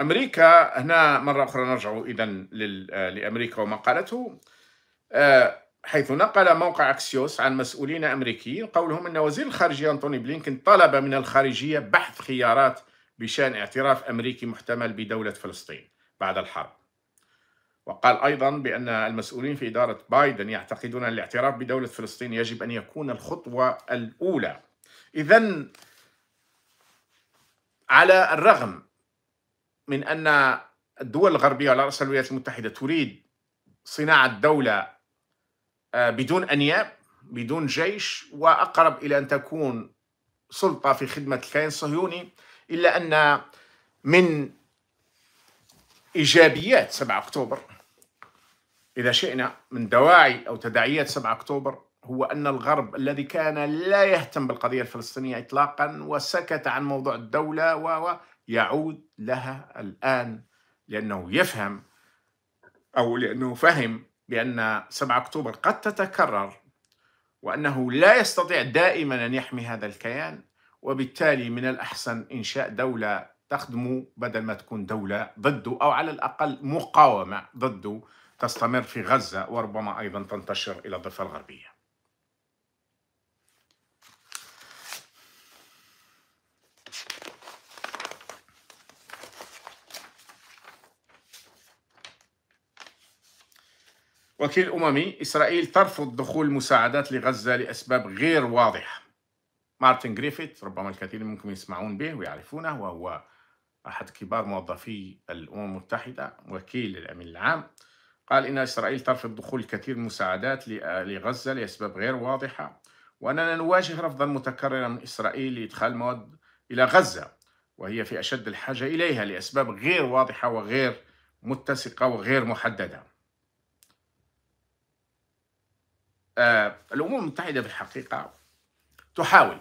أمريكا هنا مرة أخرى نرجع إذا لأمريكا وما قالته آه، حيث نقل موقع أكسيوس عن مسؤولين أمريكيين قولهم أن وزير الخارجية أنتوني بلينكن طلب من الخارجية بحث خيارات بشأن اعتراف أمريكي محتمل بدولة فلسطين بعد الحرب وقال أيضا بأن المسؤولين في إدارة بايدن يعتقدون أن الاعتراف بدولة فلسطين يجب أن يكون الخطوة الأولى إذا على الرغم من أن الدول الغربية على رأس الولايات المتحدة تريد صناعة دولة آه، بدون انياب بدون جيش واقرب الى ان تكون سلطه في خدمه الكيان الصهيوني الا ان من ايجابيات 7 اكتوبر اذا شئنا من دواعي او تداعيات 7 اكتوبر هو ان الغرب الذي كان لا يهتم بالقضيه الفلسطينيه اطلاقا وسكت عن موضوع الدوله ويعود لها الان لانه يفهم او لانه فهم بأن 7 أكتوبر قد تتكرر وأنه لا يستطيع دائما أن يحمي هذا الكيان وبالتالي من الأحسن إنشاء دولة تخدمه بدل ما تكون دولة ضده أو على الأقل مقاومة ضده تستمر في غزة وربما أيضا تنتشر إلى الضفة الغربية وكيل أممي إسرائيل ترفض دخول مساعدات لغزة لأسباب غير واضحة مارتن جريفيث ربما الكثير منكم يسمعون به ويعرفونه وهو أحد كبار موظفي الأمم المتحدة وكيل الأمين العام قال إن إسرائيل ترفض دخول الكثير من المساعدات لغزة لأسباب غير واضحة وأننا نواجه رفضا متكررا من إسرائيل لإدخال مواد إلى غزة وهي في أشد الحاجة إليها لأسباب غير واضحة وغير متسقة وغير محددة آه، الامم المتحده في الحقيقه تحاول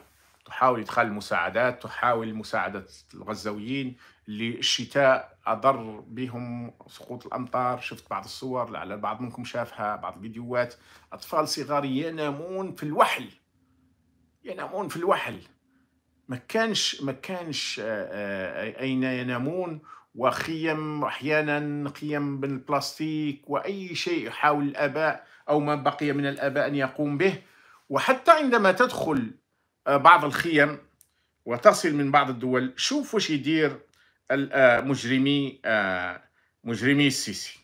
تحاول ادخال المساعدات تحاول مساعده الغزاويين اللي الشتاء اضر بهم سقوط الامطار شفت بعض الصور لعل بعض منكم شافها بعض الفيديوهات اطفال صغار ينامون في الوحل ينامون في الوحل ما كانش ما كانش آه، آه، اين ينامون وخيم احيانا خيم بالبلاستيك واي شيء يحاول الاباء أو ما بقي من الآباء أن يقوم به وحتى عندما تدخل آه، بعض الخيم وتصل من بعض الدول شوف وش يدير مجرمي آه، مجرمي السيسي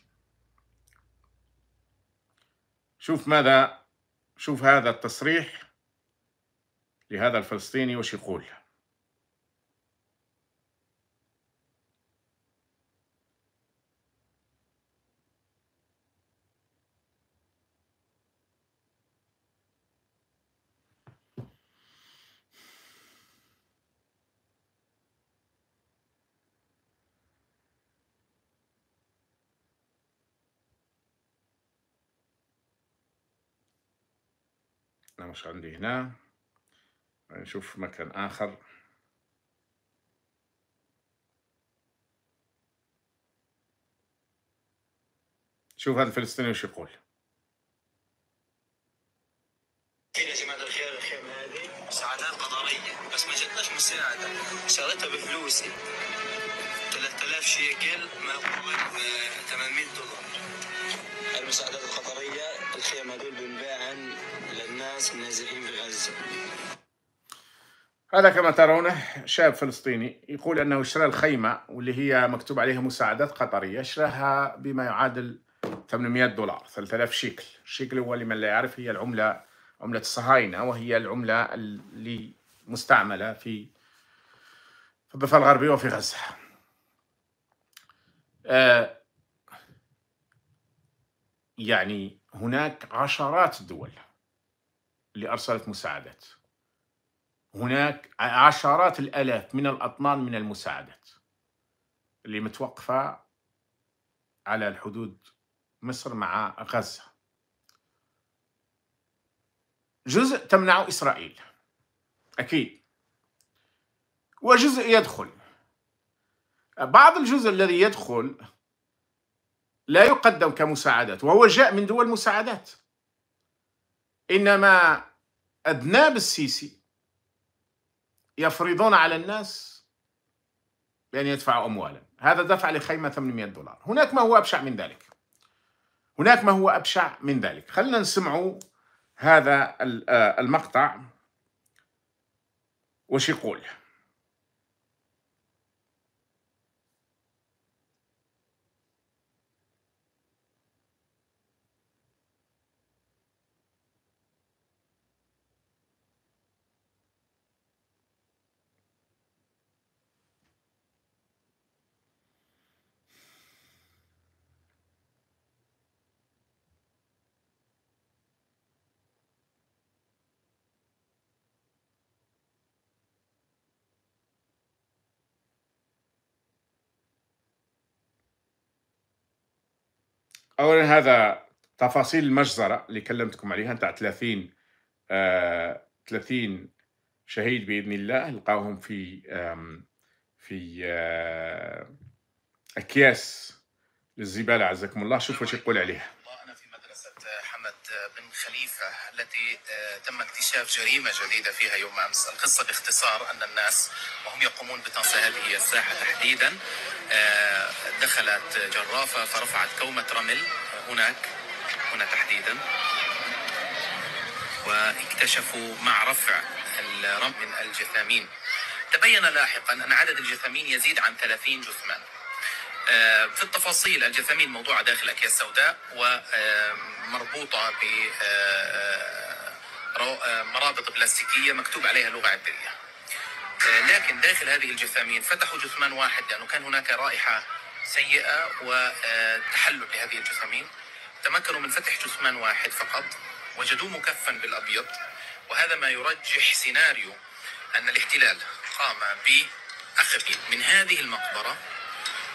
شوف ماذا شوف هذا التصريح لهذا الفلسطيني وش يقول لا مش عندي هنا نشوف مكان آخر شوف هذا الفلسطيني وش يقول يا جماعة الخير الخير هذه مساعدات قطرية بس ما مساعدة شريتها بفلوسي 3000 شيكل ما 800 دولار المساعدات القطرية الخيم هذول بنباعن للناس النازحين في غزه هذا كما ترونه شاب فلسطيني يقول انه اشترى الخيمه واللي هي مكتوب عليها مساعدات قطريه اشراها بما يعادل 800 دولار 3000 شيكل، الشيكل هو لمن لا يعرف هي العمله عمله الصهاينه وهي العمله اللي مستعمله في في الضفه الغربيه وفي غزه. آه يعني هناك عشرات الدول اللي أرسلت مساعدات هناك عشرات الآلاف من الأطنان من المساعدات اللي متوقفة على الحدود مصر مع غزة جزء تمنعه إسرائيل أكيد وجزء يدخل بعض الجزء الذي يدخل لا يقدم كمساعدات وهو جاء من دول مساعدات إنما أذناب السيسي يفرضون على الناس بأن يدفعوا أموالا هذا دفع لخيمة 800 دولار هناك ما هو أبشع من ذلك هناك ما هو أبشع من ذلك خلنا نسمعوا هذا آه، المقطع وش يقول اولا هذا تفاصيل المجزره اللي كلمتكم عليها نتاع 30 آه 30 شهيد باذن الله لقاوهم في في آه اكياس للزباله عزكم الله شوفوا شو يقول عليها محمد بن خليفة التي آه، تم اكتشاف جريمة جديدة فيها يوم أمس القصة باختصار أن الناس وهم يقومون بتنصي هذه الساحة تحديدا آه، دخلت جرافة فرفعت كومة رمل هناك هنا تحديدا واكتشفوا مع رفع الرمل من الجثامين تبين لاحقا أن عدد الجثامين يزيد عن 30 جثمان آه، في التفاصيل الجثامين موضوعة داخل أكياس سوداء ومربوطة آه، ب آه، مرابط بلاستيكية مكتوب عليها لغة عبرية لكن داخل هذه الجثامين فتحوا جثمان واحد لأنه كان هناك رائحة سيئة وتحلل لهذه الجثامين تمكنوا من فتح جثمان واحد فقط وجدوه مكفا بالأبيض وهذا ما يرجح سيناريو أن الاحتلال قام بأخذ من هذه المقبرة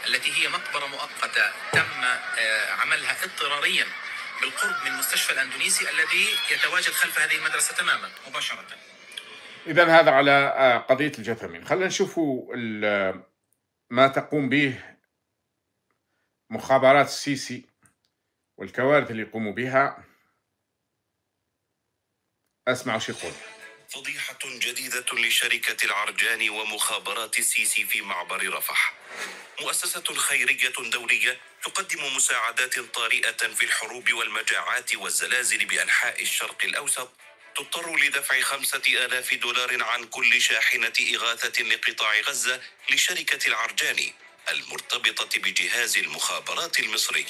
التي هي مقبرة مؤقتة تم آه، عملها اضطراريا بالقرب من مستشفى الأندونيسي الذي يتواجد خلف هذه المدرسة تماما مباشرة إذا هذا على آه، قضية الجثامين، خلينا نشوف آه، ما تقوم به مخابرات السيسي والكوارث اللي يقوموا بها اسمع شو يقول فضيحة جديدة لشركة العرجان ومخابرات السيسي في معبر رفح مؤسسة خيرية دولية تقدم مساعدات طارئة في الحروب والمجاعات والزلازل بأنحاء الشرق الأوسط تضطر لدفع خمسة آلاف دولار عن كل شاحنة إغاثة لقطاع غزة لشركة العرجاني المرتبطة بجهاز المخابرات المصري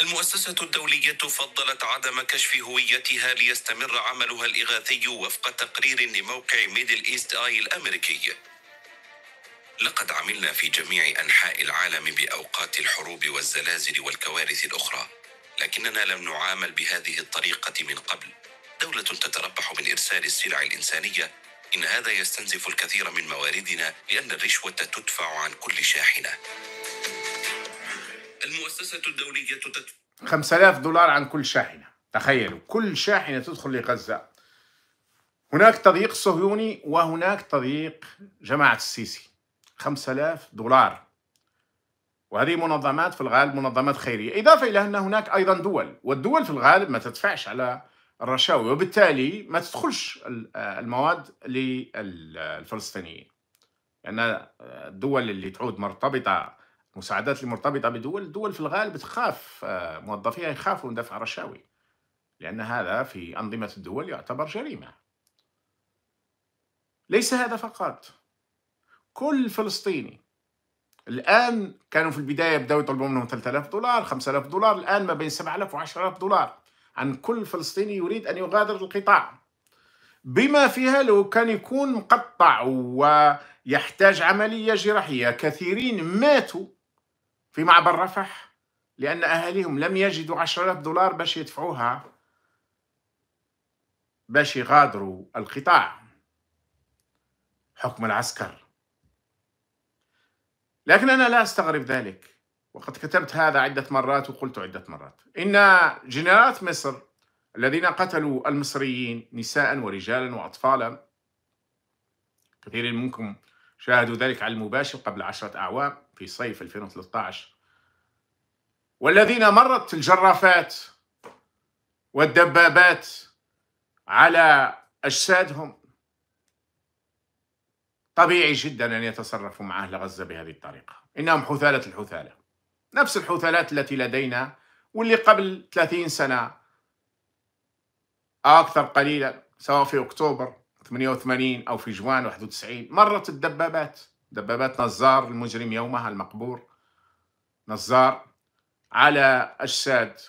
المؤسسة الدولية فضلت عدم كشف هويتها ليستمر عملها الإغاثي وفق تقرير لموقع ميدل إيست آي الأمريكي لقد عملنا في جميع أنحاء العالم بأوقات الحروب والزلازل والكوارث الأخرى لكننا لم نعامل بهذه الطريقة من قبل دولة تتربح من إرسال السلع الإنسانية إن هذا يستنزف الكثير من مواردنا لأن الرشوة تدفع عن كل شاحنة المؤسسة الدولية تت... 5000 دولار عن كل شاحنة تخيلوا كل شاحنة تدخل لغزة هناك تضييق صهيوني وهناك تضييق جماعة السيسي 5000 دولار وهذه منظمات في الغالب منظمات خيرية إضافة إلى أن هناك أيضا دول والدول في الغالب ما تدفعش على الرشاوي وبالتالي ما تدخلش آه، المواد للفلسطينيين لأن يعني الدول اللي تعود مرتبطة المساعدات المرتبطة بدول الدول في الغالب تخاف آه، موظفيها يخافوا من دفع رشاوي لأن هذا في أنظمة الدول يعتبر جريمة ليس هذا فقط كل فلسطيني الآن كانوا في البداية بدأوا يطلبوا منهم 3000 دولار 5000 دولار الآن ما بين 7000 و 10000 دولار عن كل فلسطيني يريد أن يغادر القطاع بما فيها لو كان يكون مقطع ويحتاج عملية جراحية كثيرين ماتوا في معبر رفح لأن أهاليهم لم يجدوا 10000 دولار باش يدفعوها باش يغادروا القطاع حكم العسكر لكن أنا لا أستغرب ذلك وقد كتبت هذا عدة مرات وقلت عدة مرات إن جنرالات مصر الذين قتلوا المصريين نساء ورجالا وأطفالا كثير منكم شاهدوا ذلك على المباشر قبل عشرة أعوام في صيف 2013 والذين مرت الجرافات والدبابات على أجسادهم طبيعي جدا أن يتصرفوا مع أهل غزة بهذه الطريقة إنهم حثالة الحثالة نفس الحثالات التي لدينا واللي قبل 30 سنة أكثر قليلا سواء في أكتوبر 88 أو في جوان 91 مرت الدبابات دبابات نزار المجرم يومها المقبور نزار على أجساد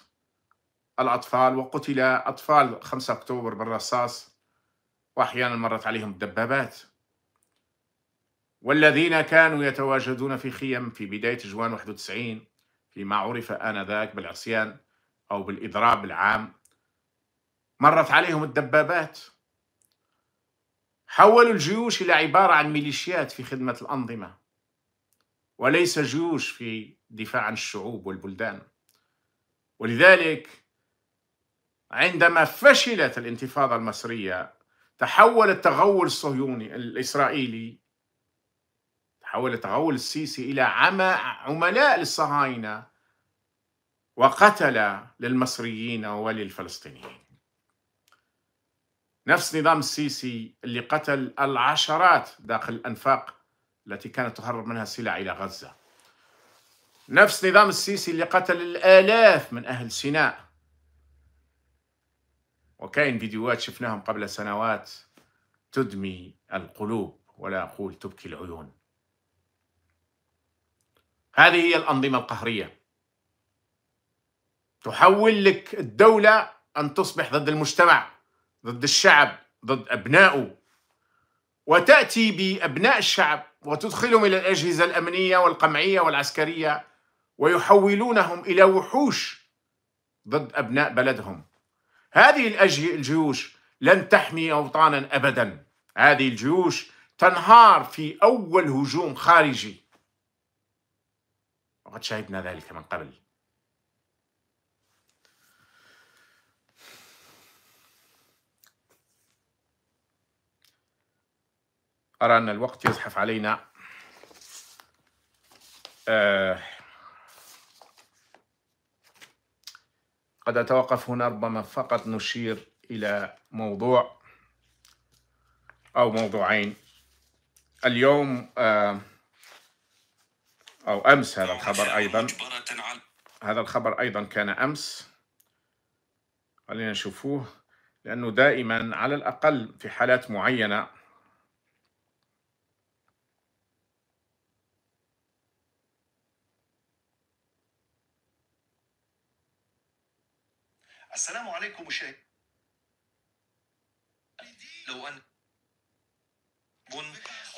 الأطفال وقتل أطفال 5 أكتوبر بالرصاص وأحيانا مرت عليهم الدبابات والذين كانوا يتواجدون في خيم في بداية جوان 91 فيما عرف آنذاك بالعصيان أو بالإضراب العام مرت عليهم الدبابات حولوا الجيوش إلى عبارة عن ميليشيات في خدمة الأنظمة وليس جيوش في دفاع عن الشعوب والبلدان ولذلك عندما فشلت الانتفاضة المصرية تحول التغول الصهيوني الإسرائيلي تحول التغول السيسي إلى عملاء للصهاينة وقتل للمصريين وللفلسطينيين نفس نظام السيسي اللي قتل العشرات داخل الأنفاق التي كانت تهرب منها السلع إلى غزة نفس نظام السيسي اللي قتل الآلاف من أهل سيناء وكاين فيديوهات شفناهم قبل سنوات تدمي القلوب ولا أقول تبكي العيون هذه هي الأنظمة القهرية تحول لك الدولة أن تصبح ضد المجتمع ضد الشعب ضد أبنائه وتأتي بأبناء الشعب وتدخلهم إلى الأجهزة الأمنية والقمعية والعسكرية ويحولونهم إلى وحوش ضد أبناء بلدهم هذه الجيوش لن تحمي أوطانا أبدا هذه الجيوش تنهار في أول هجوم خارجي وقد شهدنا ذلك من قبل أرى أن الوقت يزحف علينا آه قد أتوقف هنا ربما فقط نشير إلى موضوع أو موضوعين اليوم آه أو أمس هذا الخبر أيضا هذا الخبر أيضا كان أمس خلينا نشوفوه لأنه دائما على الأقل في حالات معينة السلام عليكم مشاهد لو أن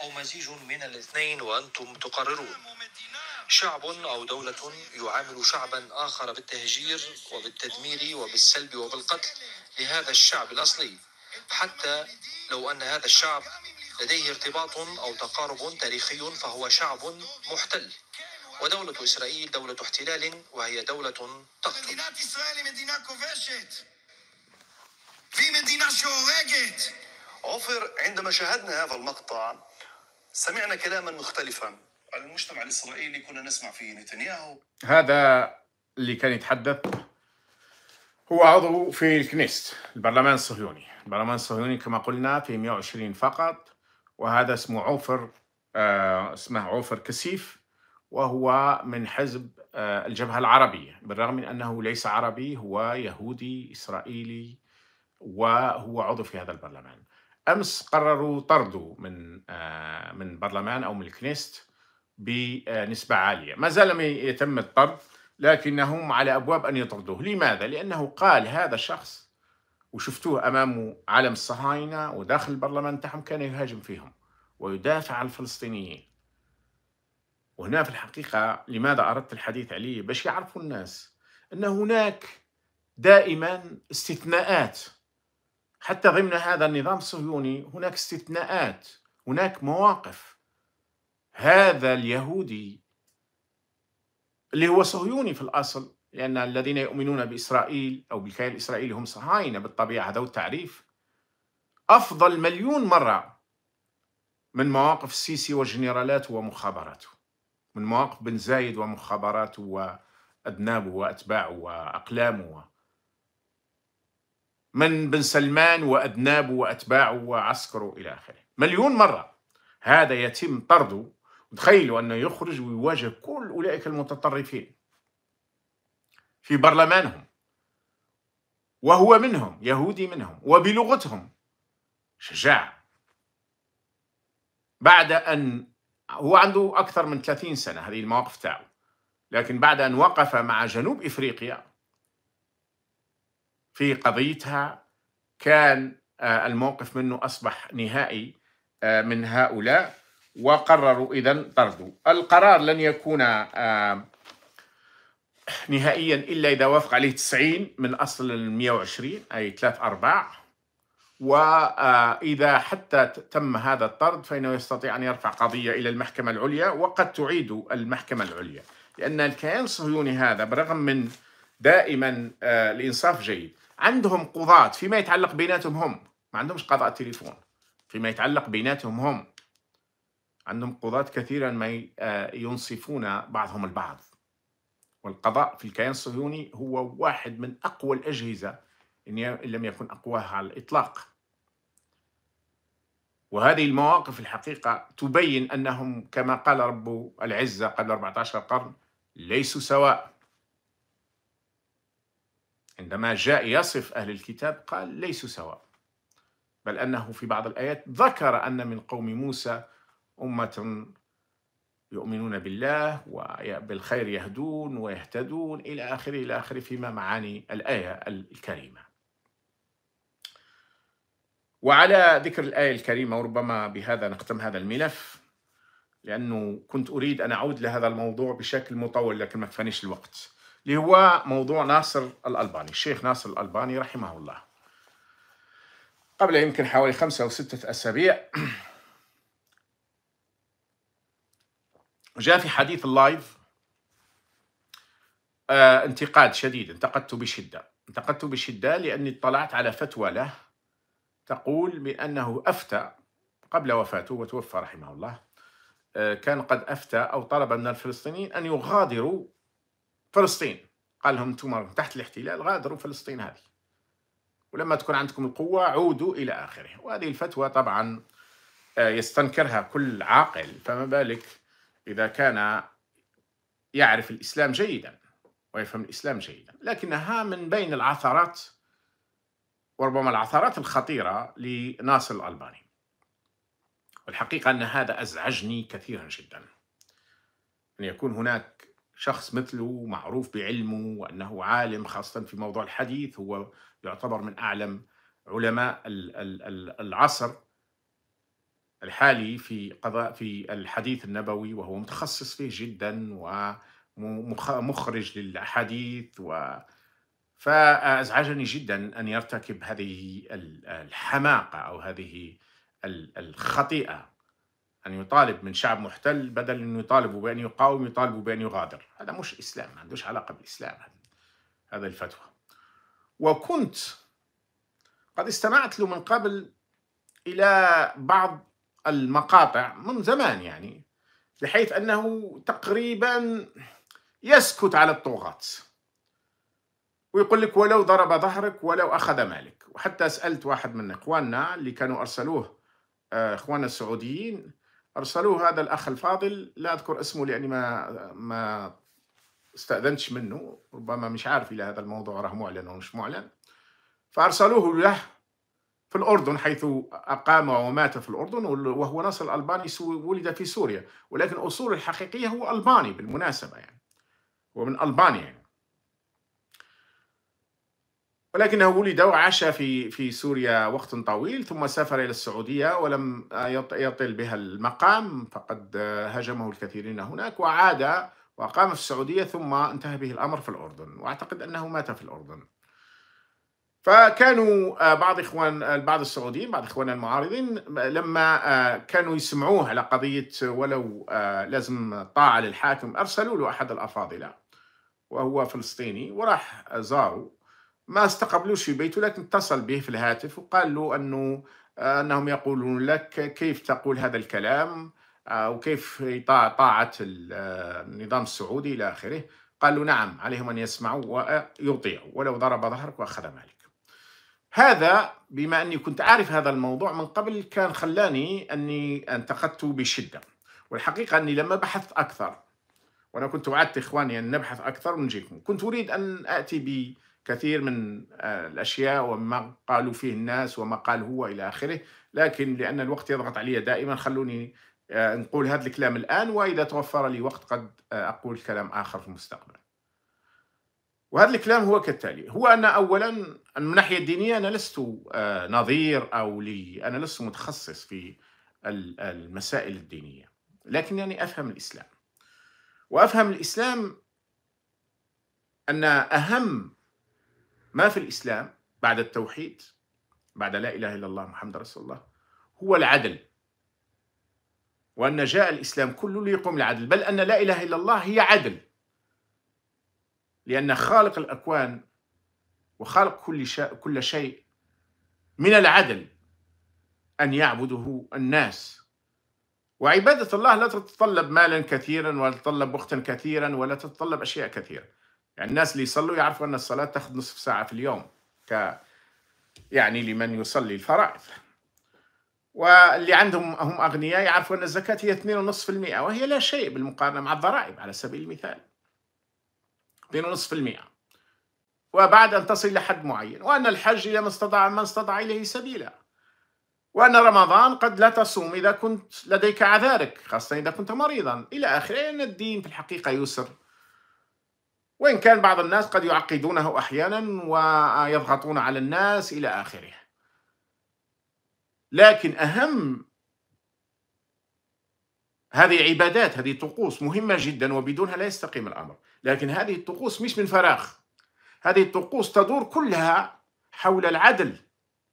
أو مزيج من الاثنين وأنتم تقررون شعب أو دولة يعامل شعبا آخر بالتهجير وبالتدمير وبالسلب وبالقتل لهذا الشعب الأصلي حتى لو أن هذا الشعب لديه ارتباط أو تقارب تاريخي فهو شعب محتل ودولة إسرائيل دولة احتلال وهي دولة تقتل عفر عندما شاهدنا هذا المقطع سمعنا كلاما مختلفا المجتمع الإسرائيلي كنا نسمع فيه نتنياهو هذا اللي كان يتحدث هو عضو في الكنيست البرلمان الصهيوني البرلمان الصهيوني كما قلنا في 120 فقط وهذا اسمه عوفر آه اسمه عوفر كسيف وهو من حزب آه، الجبهة العربية بالرغم من أنه ليس عربي هو يهودي إسرائيلي وهو عضو في هذا البرلمان أمس قرروا طرده من آه، من برلمان أو من الكنيست بنسبة عالية ما زال لم يتم الطرد لكنهم على أبواب أن يطردوه لماذا؟ لأنه قال هذا الشخص وشفتوه أمام علم الصهاينة وداخل البرلمان تاعهم كان يهاجم فيهم ويدافع عن الفلسطينيين وهنا في الحقيقة لماذا أردت الحديث عليه باش يعرفوا الناس أن هناك دائما استثناءات حتى ضمن هذا النظام الصهيوني هناك استثناءات هناك مواقف هذا اليهودي اللي هو صهيوني في الأصل لأن الذين يؤمنون بإسرائيل أو بالكيان الإسرائيلي هم صهاينة بالطبيعة هذا التعريف أفضل مليون مرة من مواقف السيسي وجنرالاته ومخابراته من مواقف بن زايد ومخابراته وأذنابه وأتباعه وأقلامه من بن سلمان وأذنابه وأتباعه وعسكره إلى آخره مليون مرة هذا يتم طرده وتخيلوا أنه يخرج ويواجه كل أولئك المتطرفين في برلمانهم وهو منهم يهودي منهم وبلغتهم شجاع بعد أن هو عنده أكثر من 30 سنة هذه المواقف تاعه لكن بعد أن وقف مع جنوب إفريقيا في قضيتها كان آه، الموقف منه أصبح نهائي آه، من هؤلاء وقرروا إذا طرده القرار لن يكون آه، نهائيا إلا إذا وافق عليه 90 من أصل 120 أي ثلاث أرباع وإذا حتى تم هذا الطرد فإنه يستطيع أن يرفع قضية إلى المحكمة العليا وقد تعيد المحكمة العليا لأن الكيان الصهيوني هذا برغم من دائما آه، الإنصاف جيد عندهم قضاة فيما يتعلق بيناتهم هم ما عندهمش قضاء تليفون فيما يتعلق بيناتهم هم عندهم قضاة كثيرا ما آه، ينصفون بعضهم البعض والقضاء في الكيان الصهيوني هو واحد من أقوى الأجهزة إن لم يكن أقواها على الإطلاق وهذه المواقف الحقيقة تبين أنهم كما قال رب العزة قبل 14 قرن ليسوا سواء عندما جاء يصف أهل الكتاب قال ليسوا سواء بل أنه في بعض الآيات ذكر أن من قوم موسى أمة يؤمنون بالله وبالخير يهدون ويهتدون إلى آخره إلى آخره فيما معاني الآية الكريمة وعلى ذكر الآية الكريمة وربما بهذا نختم هذا الملف لأنه كنت أريد أن أعود لهذا الموضوع بشكل مطول لكن ما كفانيش الوقت اللي هو موضوع ناصر الألباني الشيخ ناصر الألباني رحمه الله قبل يمكن حوالي خمسة أو ستة أسابيع جاء في حديث اللايف آه، انتقاد شديد انتقدته بشدة انتقدته بشدة لأني اطلعت على فتوى له تقول بأنه أفتى قبل وفاته وتوفى رحمه الله آه، كان قد أفتى أو طلب من الفلسطينيين أن يغادروا فلسطين قال لهم أنتم تحت الاحتلال غادروا فلسطين هذه ولما تكون عندكم القوة عودوا إلى آخره وهذه الفتوى طبعا آه، يستنكرها كل عاقل فما بالك إذا كان يعرف الإسلام جيدا ويفهم الإسلام جيدا لكنها من بين العثرات وربما العثرات الخطيرة لناصر الألباني والحقيقة أن هذا أزعجني كثيرا جدا أن يكون هناك شخص مثله معروف بعلمه وأنه عالم خاصة في موضوع الحديث هو يعتبر من أعلم علماء العصر الحالي في قضاء في الحديث النبوي وهو متخصص فيه جدا ومخرج للأحاديث و فازعجني جدا ان يرتكب هذه الحماقه او هذه الخطيئه ان يطالب من شعب محتل بدل ان يطالبوا بان يقاوم يطالبوا بان يغادر هذا مش اسلام ما عندوش علاقه بالاسلام هذا الفتوى وكنت قد استمعت له من قبل الى بعض المقاطع من زمان يعني بحيث انه تقريبا يسكت على الطغاه ويقول لك ولو ضرب ظهرك ولو أخذ مالك وحتى سألت واحد من إخواننا اللي كانوا أرسلوه آه، إخواننا السعوديين أرسلوه هذا الأخ الفاضل لا أذكر اسمه لأني ما ما استأذنتش منه ربما مش عارف إلى هذا الموضوع راه معلن أو مش معلن فأرسلوه له في الأردن حيث أقام ومات في الأردن وهو نصر الألباني ولد في سوريا ولكن أصول الحقيقية هو ألباني بالمناسبة يعني ومن ألبانيا يعني ولكنه ولد وعاش في في سوريا وقت طويل ثم سافر الى السعوديه ولم يطل بها المقام فقد هاجمه الكثيرين هناك وعاد وقام في السعوديه ثم انتهى به الامر في الاردن واعتقد انه مات في الاردن. فكانوا آه، بعض اخوان آه، بعض السعوديين بعض اخواننا المعارضين آه، لما كانوا يسمعوه على قضيه ولو لازم طاعه للحاكم ارسلوا له احد الافاضله وهو فلسطيني وراح زاره ما استقبلوش في بيته لكن اتصل به في الهاتف وقال له أنه آه، أنهم يقولون لك كيف تقول هذا الكلام آه، وكيف طاعة آه، النظام السعودي إلى آخره قال له نعم عليهم أن يسمعوا ويطيعوا ولو ضرب ظهرك وأخذ مالك هذا بما أني كنت أعرف هذا الموضوع من قبل كان خلاني أني انتقدته بشدة والحقيقة أني لما بحثت أكثر وأنا كنت وعدت إخواني أن نبحث أكثر ونجيكم كنت أريد أن آتي كثير من آه، الأشياء وما قالوا فيه الناس وما قال هو إلى آخره لكن لأن الوقت يضغط علي دائما خلوني آه، نقول هذا الكلام الآن وإذا توفر لي وقت قد آه، أقول كلام آخر في المستقبل وهذا الكلام هو كالتالي هو أن أولا من الناحية الدينية أنا لست نظير أو لي أنا لست متخصص في المسائل الدينية لكنني يعني أفهم الإسلام وأفهم الإسلام أن أهم ما في الإسلام بعد التوحيد بعد لا إله إلا الله محمد رسول الله هو العدل وأن جاء الإسلام كله ليقوم العدل بل أن لا إله إلا الله هي عدل لأن خالق الأكوان وخالق كل شيء كل شيء من العدل أن يعبده الناس وعبادة الله لا تتطلب مالا كثيرا ولا تتطلب وقتا كثيرا ولا تتطلب أشياء كثيرة يعني الناس اللي يصلوا يعرفوا أن الصلاة تأخذ نصف ساعة في اليوم ك يعني لمن يصلي الفرائض واللي عندهم هم أغنياء يعرفوا أن الزكاة هي 2.5% وهي لا شيء بالمقارنة مع الضرائب على سبيل المثال 2.5% وبعد أن تصل لحد معين وأن الحج إلى ما استطاع من استطاع إليه سبيلا وأن رمضان قد لا تصوم إذا كنت لديك عذارك خاصة إذا كنت مريضا إلى آخره أن الدين في الحقيقة يسر وإن كان بعض الناس قد يعقدونه أحيانا ويضغطون على الناس إلى آخره لكن أهم هذه عبادات هذه طقوس مهمة جدا وبدونها لا يستقيم الأمر لكن هذه الطقوس مش من فراغ هذه الطقوس تدور كلها حول العدل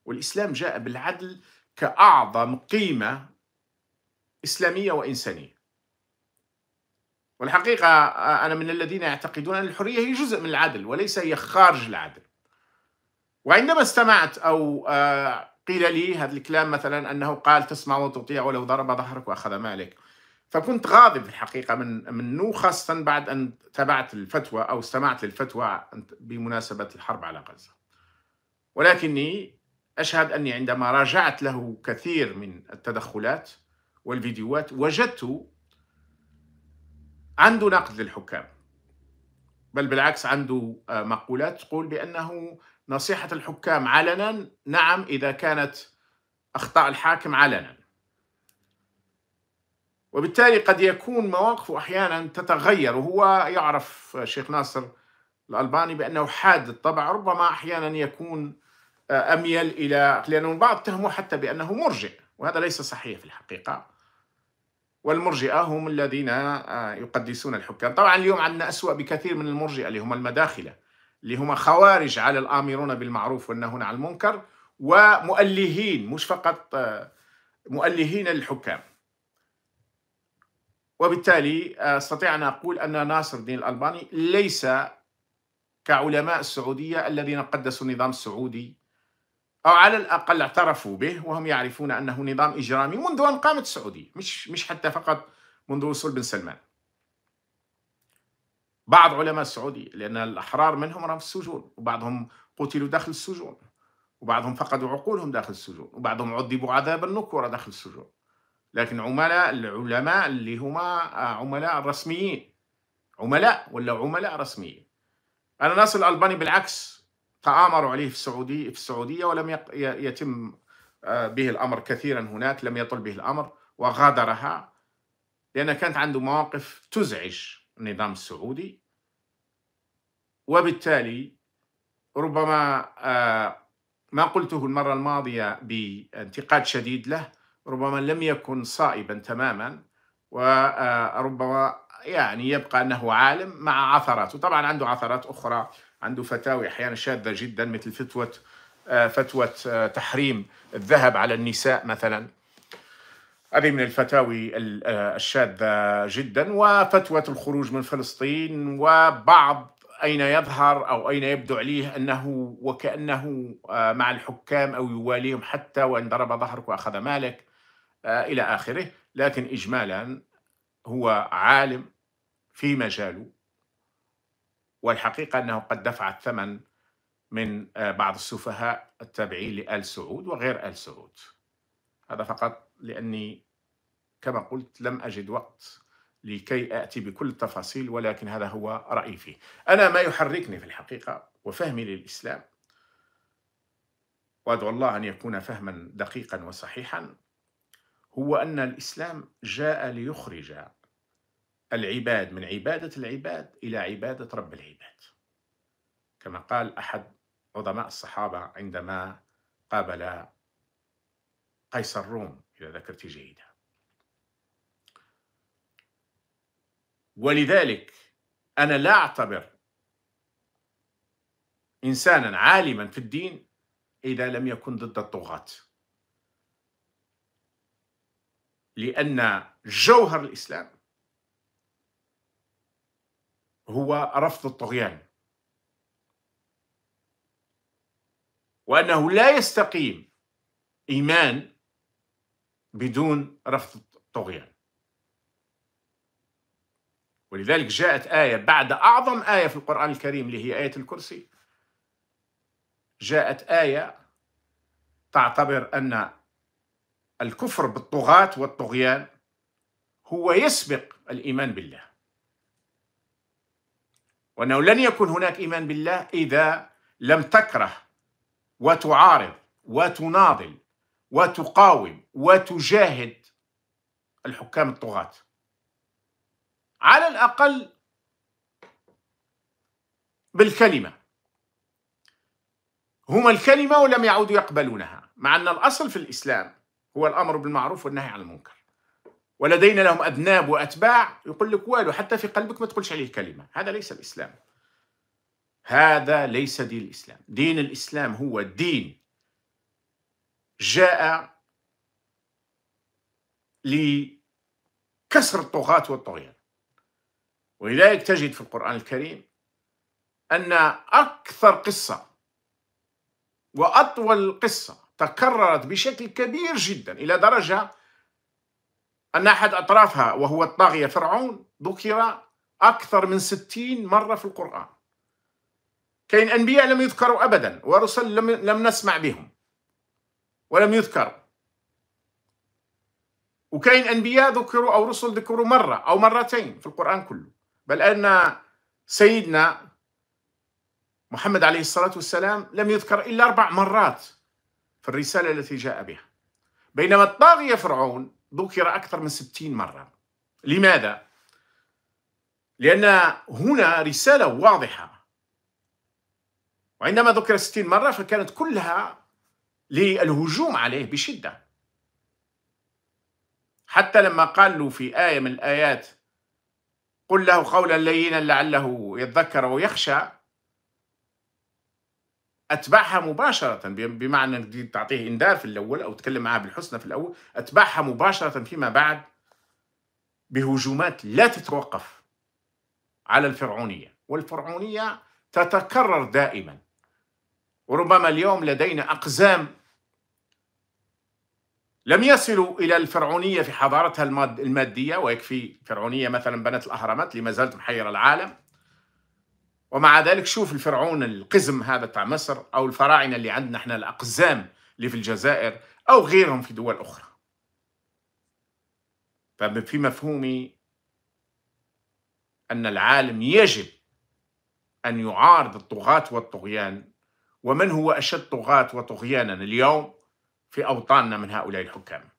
والإسلام جاء بالعدل كأعظم قيمة إسلامية وإنسانية والحقيقة آه، أنا من الذين يعتقدون أن الحرية هي جزء من العدل وليس هي خارج العدل وعندما استمعت أو آه، قيل لي هذا الكلام مثلا أنه قال تسمع وتطيع ولو ضرب ظهرك وأخذ مالك فكنت غاضب في الحقيقة من منه خاصة بعد أن تابعت الفتوى أو استمعت للفتوى بمناسبة الحرب على غزة ولكني أشهد أني عندما راجعت له كثير من التدخلات والفيديوهات وجدت عنده نقد للحكام بل بالعكس عنده آه، مقولات تقول بأنه نصيحة الحكام علنا نعم إذا كانت أخطاء الحاكم علنا وبالتالي قد يكون مواقفه أحيانا تتغير وهو يعرف شيخ ناصر الألباني بأنه حاد الطبع ربما أحيانا يكون آه، أميل إلى لأنه البعض تهمه حتى بأنه مرجع وهذا ليس صحيح في الحقيقة والمرجئة هم الذين آه، يقدسون الحكام طبعا اليوم عندنا أسوأ بكثير من المرجئة اللي هم المداخلة اللي هم خوارج على الآمرون بالمعروف والنهون عن المنكر ومؤلهين مش فقط آه، مؤلهين الحكام وبالتالي آه، استطيع ان اقول ان ناصر الدين الالباني ليس كعلماء السعوديه الذين قدسوا النظام السعودي أو على الأقل اعترفوا به وهم يعرفون أنه نظام إجرامي منذ أن قامت السعودية مش, مش حتى فقط منذ وصول بن سلمان بعض علماء السعودية لأن الأحرار منهم راهم في السجون وبعضهم قتلوا داخل السجون وبعضهم فقدوا عقولهم داخل السجون وبعضهم عذبوا عذاب النكورة داخل السجون لكن عملاء العلماء اللي هما آه، عملاء رسميين عملاء ولا عملاء رسميين أنا ناصر الألباني بالعكس تآمروا عليه في السعودية في السعودية ولم يتم آه، به الأمر كثيرا هناك لم يطل به الأمر وغادرها لأنه كانت عنده مواقف تزعج النظام السعودي وبالتالي ربما آه، ما قلته المرة الماضية بانتقاد شديد له ربما لم يكن صائبا تماما وربما آه، يعني يبقى أنه عالم مع عثرات وطبعا عنده عثرات أخرى عنده فتاوي احيانا شاذه جدا مثل فتوه آه، فتوه آه، تحريم الذهب على النساء مثلا هذه من الفتاوي آه، الشاذة جدا وفتوه الخروج من فلسطين وبعض أين يظهر أو أين يبدو عليه أنه وكأنه مع الحكام أو يواليهم حتى وإن ضرب ظهرك وأخذ مالك إلى آخره لكن إجمالا هو عالم في مجاله والحقيقة أنه قد دفع الثمن من آه، بعض السفهاء التابعين لآل سعود وغير آل سعود هذا فقط لأني كما قلت لم أجد وقت لكي أتي بكل التفاصيل ولكن هذا هو رأيي فيه أنا ما يحركني في الحقيقة وفهمي للإسلام وأدعو الله أن يكون فهما دقيقا وصحيحا هو أن الإسلام جاء ليخرج العباد من عبادة العباد إلى عبادة رب العباد كما قال أحد عظماء الصحابة عندما قابل قيصر الروم إذا ذكرت جيدا ولذلك أنا لا أعتبر إنسانا عالما في الدين إذا لم يكن ضد الطغاة لأن جوهر الإسلام هو رفض الطغيان وأنه لا يستقيم إيمان بدون رفض الطغيان ولذلك جاءت آية بعد أعظم آية في القرآن الكريم اللي هي آية الكرسي جاءت آية تعتبر أن الكفر بالطغاة والطغيان هو يسبق الإيمان بالله وأنه لن يكون هناك إيمان بالله إذا لم تكره وتعارض وتناضل وتقاوم وتجاهد الحكام الطغاة على الأقل بالكلمة هما الكلمة ولم يعودوا يقبلونها مع أن الأصل في الإسلام هو الأمر بالمعروف والنهي عن المنكر ولدينا لهم أذناب وأتباع يقول لك والو حتى في قلبك ما تقولش عليه كلمة هذا ليس الإسلام هذا ليس دين الإسلام دين الإسلام هو دين جاء لكسر الطغاة والطغيان ولذلك تجد في القرآن الكريم أن أكثر قصة وأطول قصة تكررت بشكل كبير جدا إلى درجة أن أحد أطرافها وهو الطاغية فرعون ذكر أكثر من ستين مرة في القرآن كاين أنبياء لم يذكروا أبدا ورسل لم, لم نسمع بهم ولم يذكروا وكاين أنبياء ذكروا أو رسل ذكروا مرة أو مرتين في القرآن كله بل أن سيدنا محمد عليه الصلاة والسلام لم يذكر إلا أربع مرات في الرسالة التي جاء بها بينما الطاغية فرعون ذكر أكثر من 60 مرة لماذا؟ لأن هنا رسالة واضحة وعندما ذكر 60 مرة فكانت كلها للهجوم عليه بشدة حتى لما قال له في آية من الآيات قل له قولا لينا لعله يتذكر ويخشى اتبعها مباشره بمعنى تعطيه انذار في الاول او تكلم معاه بالحسنى في الاول اتبعها مباشره فيما بعد بهجومات لا تتوقف على الفرعونيه والفرعونيه تتكرر دائما وربما اليوم لدينا اقزام لم يصلوا الى الفرعونيه في حضارتها الماديه ويكفي فرعونيه مثلا بنت الاهرامات اللي ما زالت محيره العالم ومع ذلك شوف الفرعون القزم هذا تاع مصر أو الفراعنة اللي عندنا احنا الأقزام اللي في الجزائر أو غيرهم في دول أخرى ففي مفهومي أن العالم يجب أن يعارض الطغاة والطغيان ومن هو أشد طغاة وطغيانا اليوم في أوطاننا من هؤلاء الحكام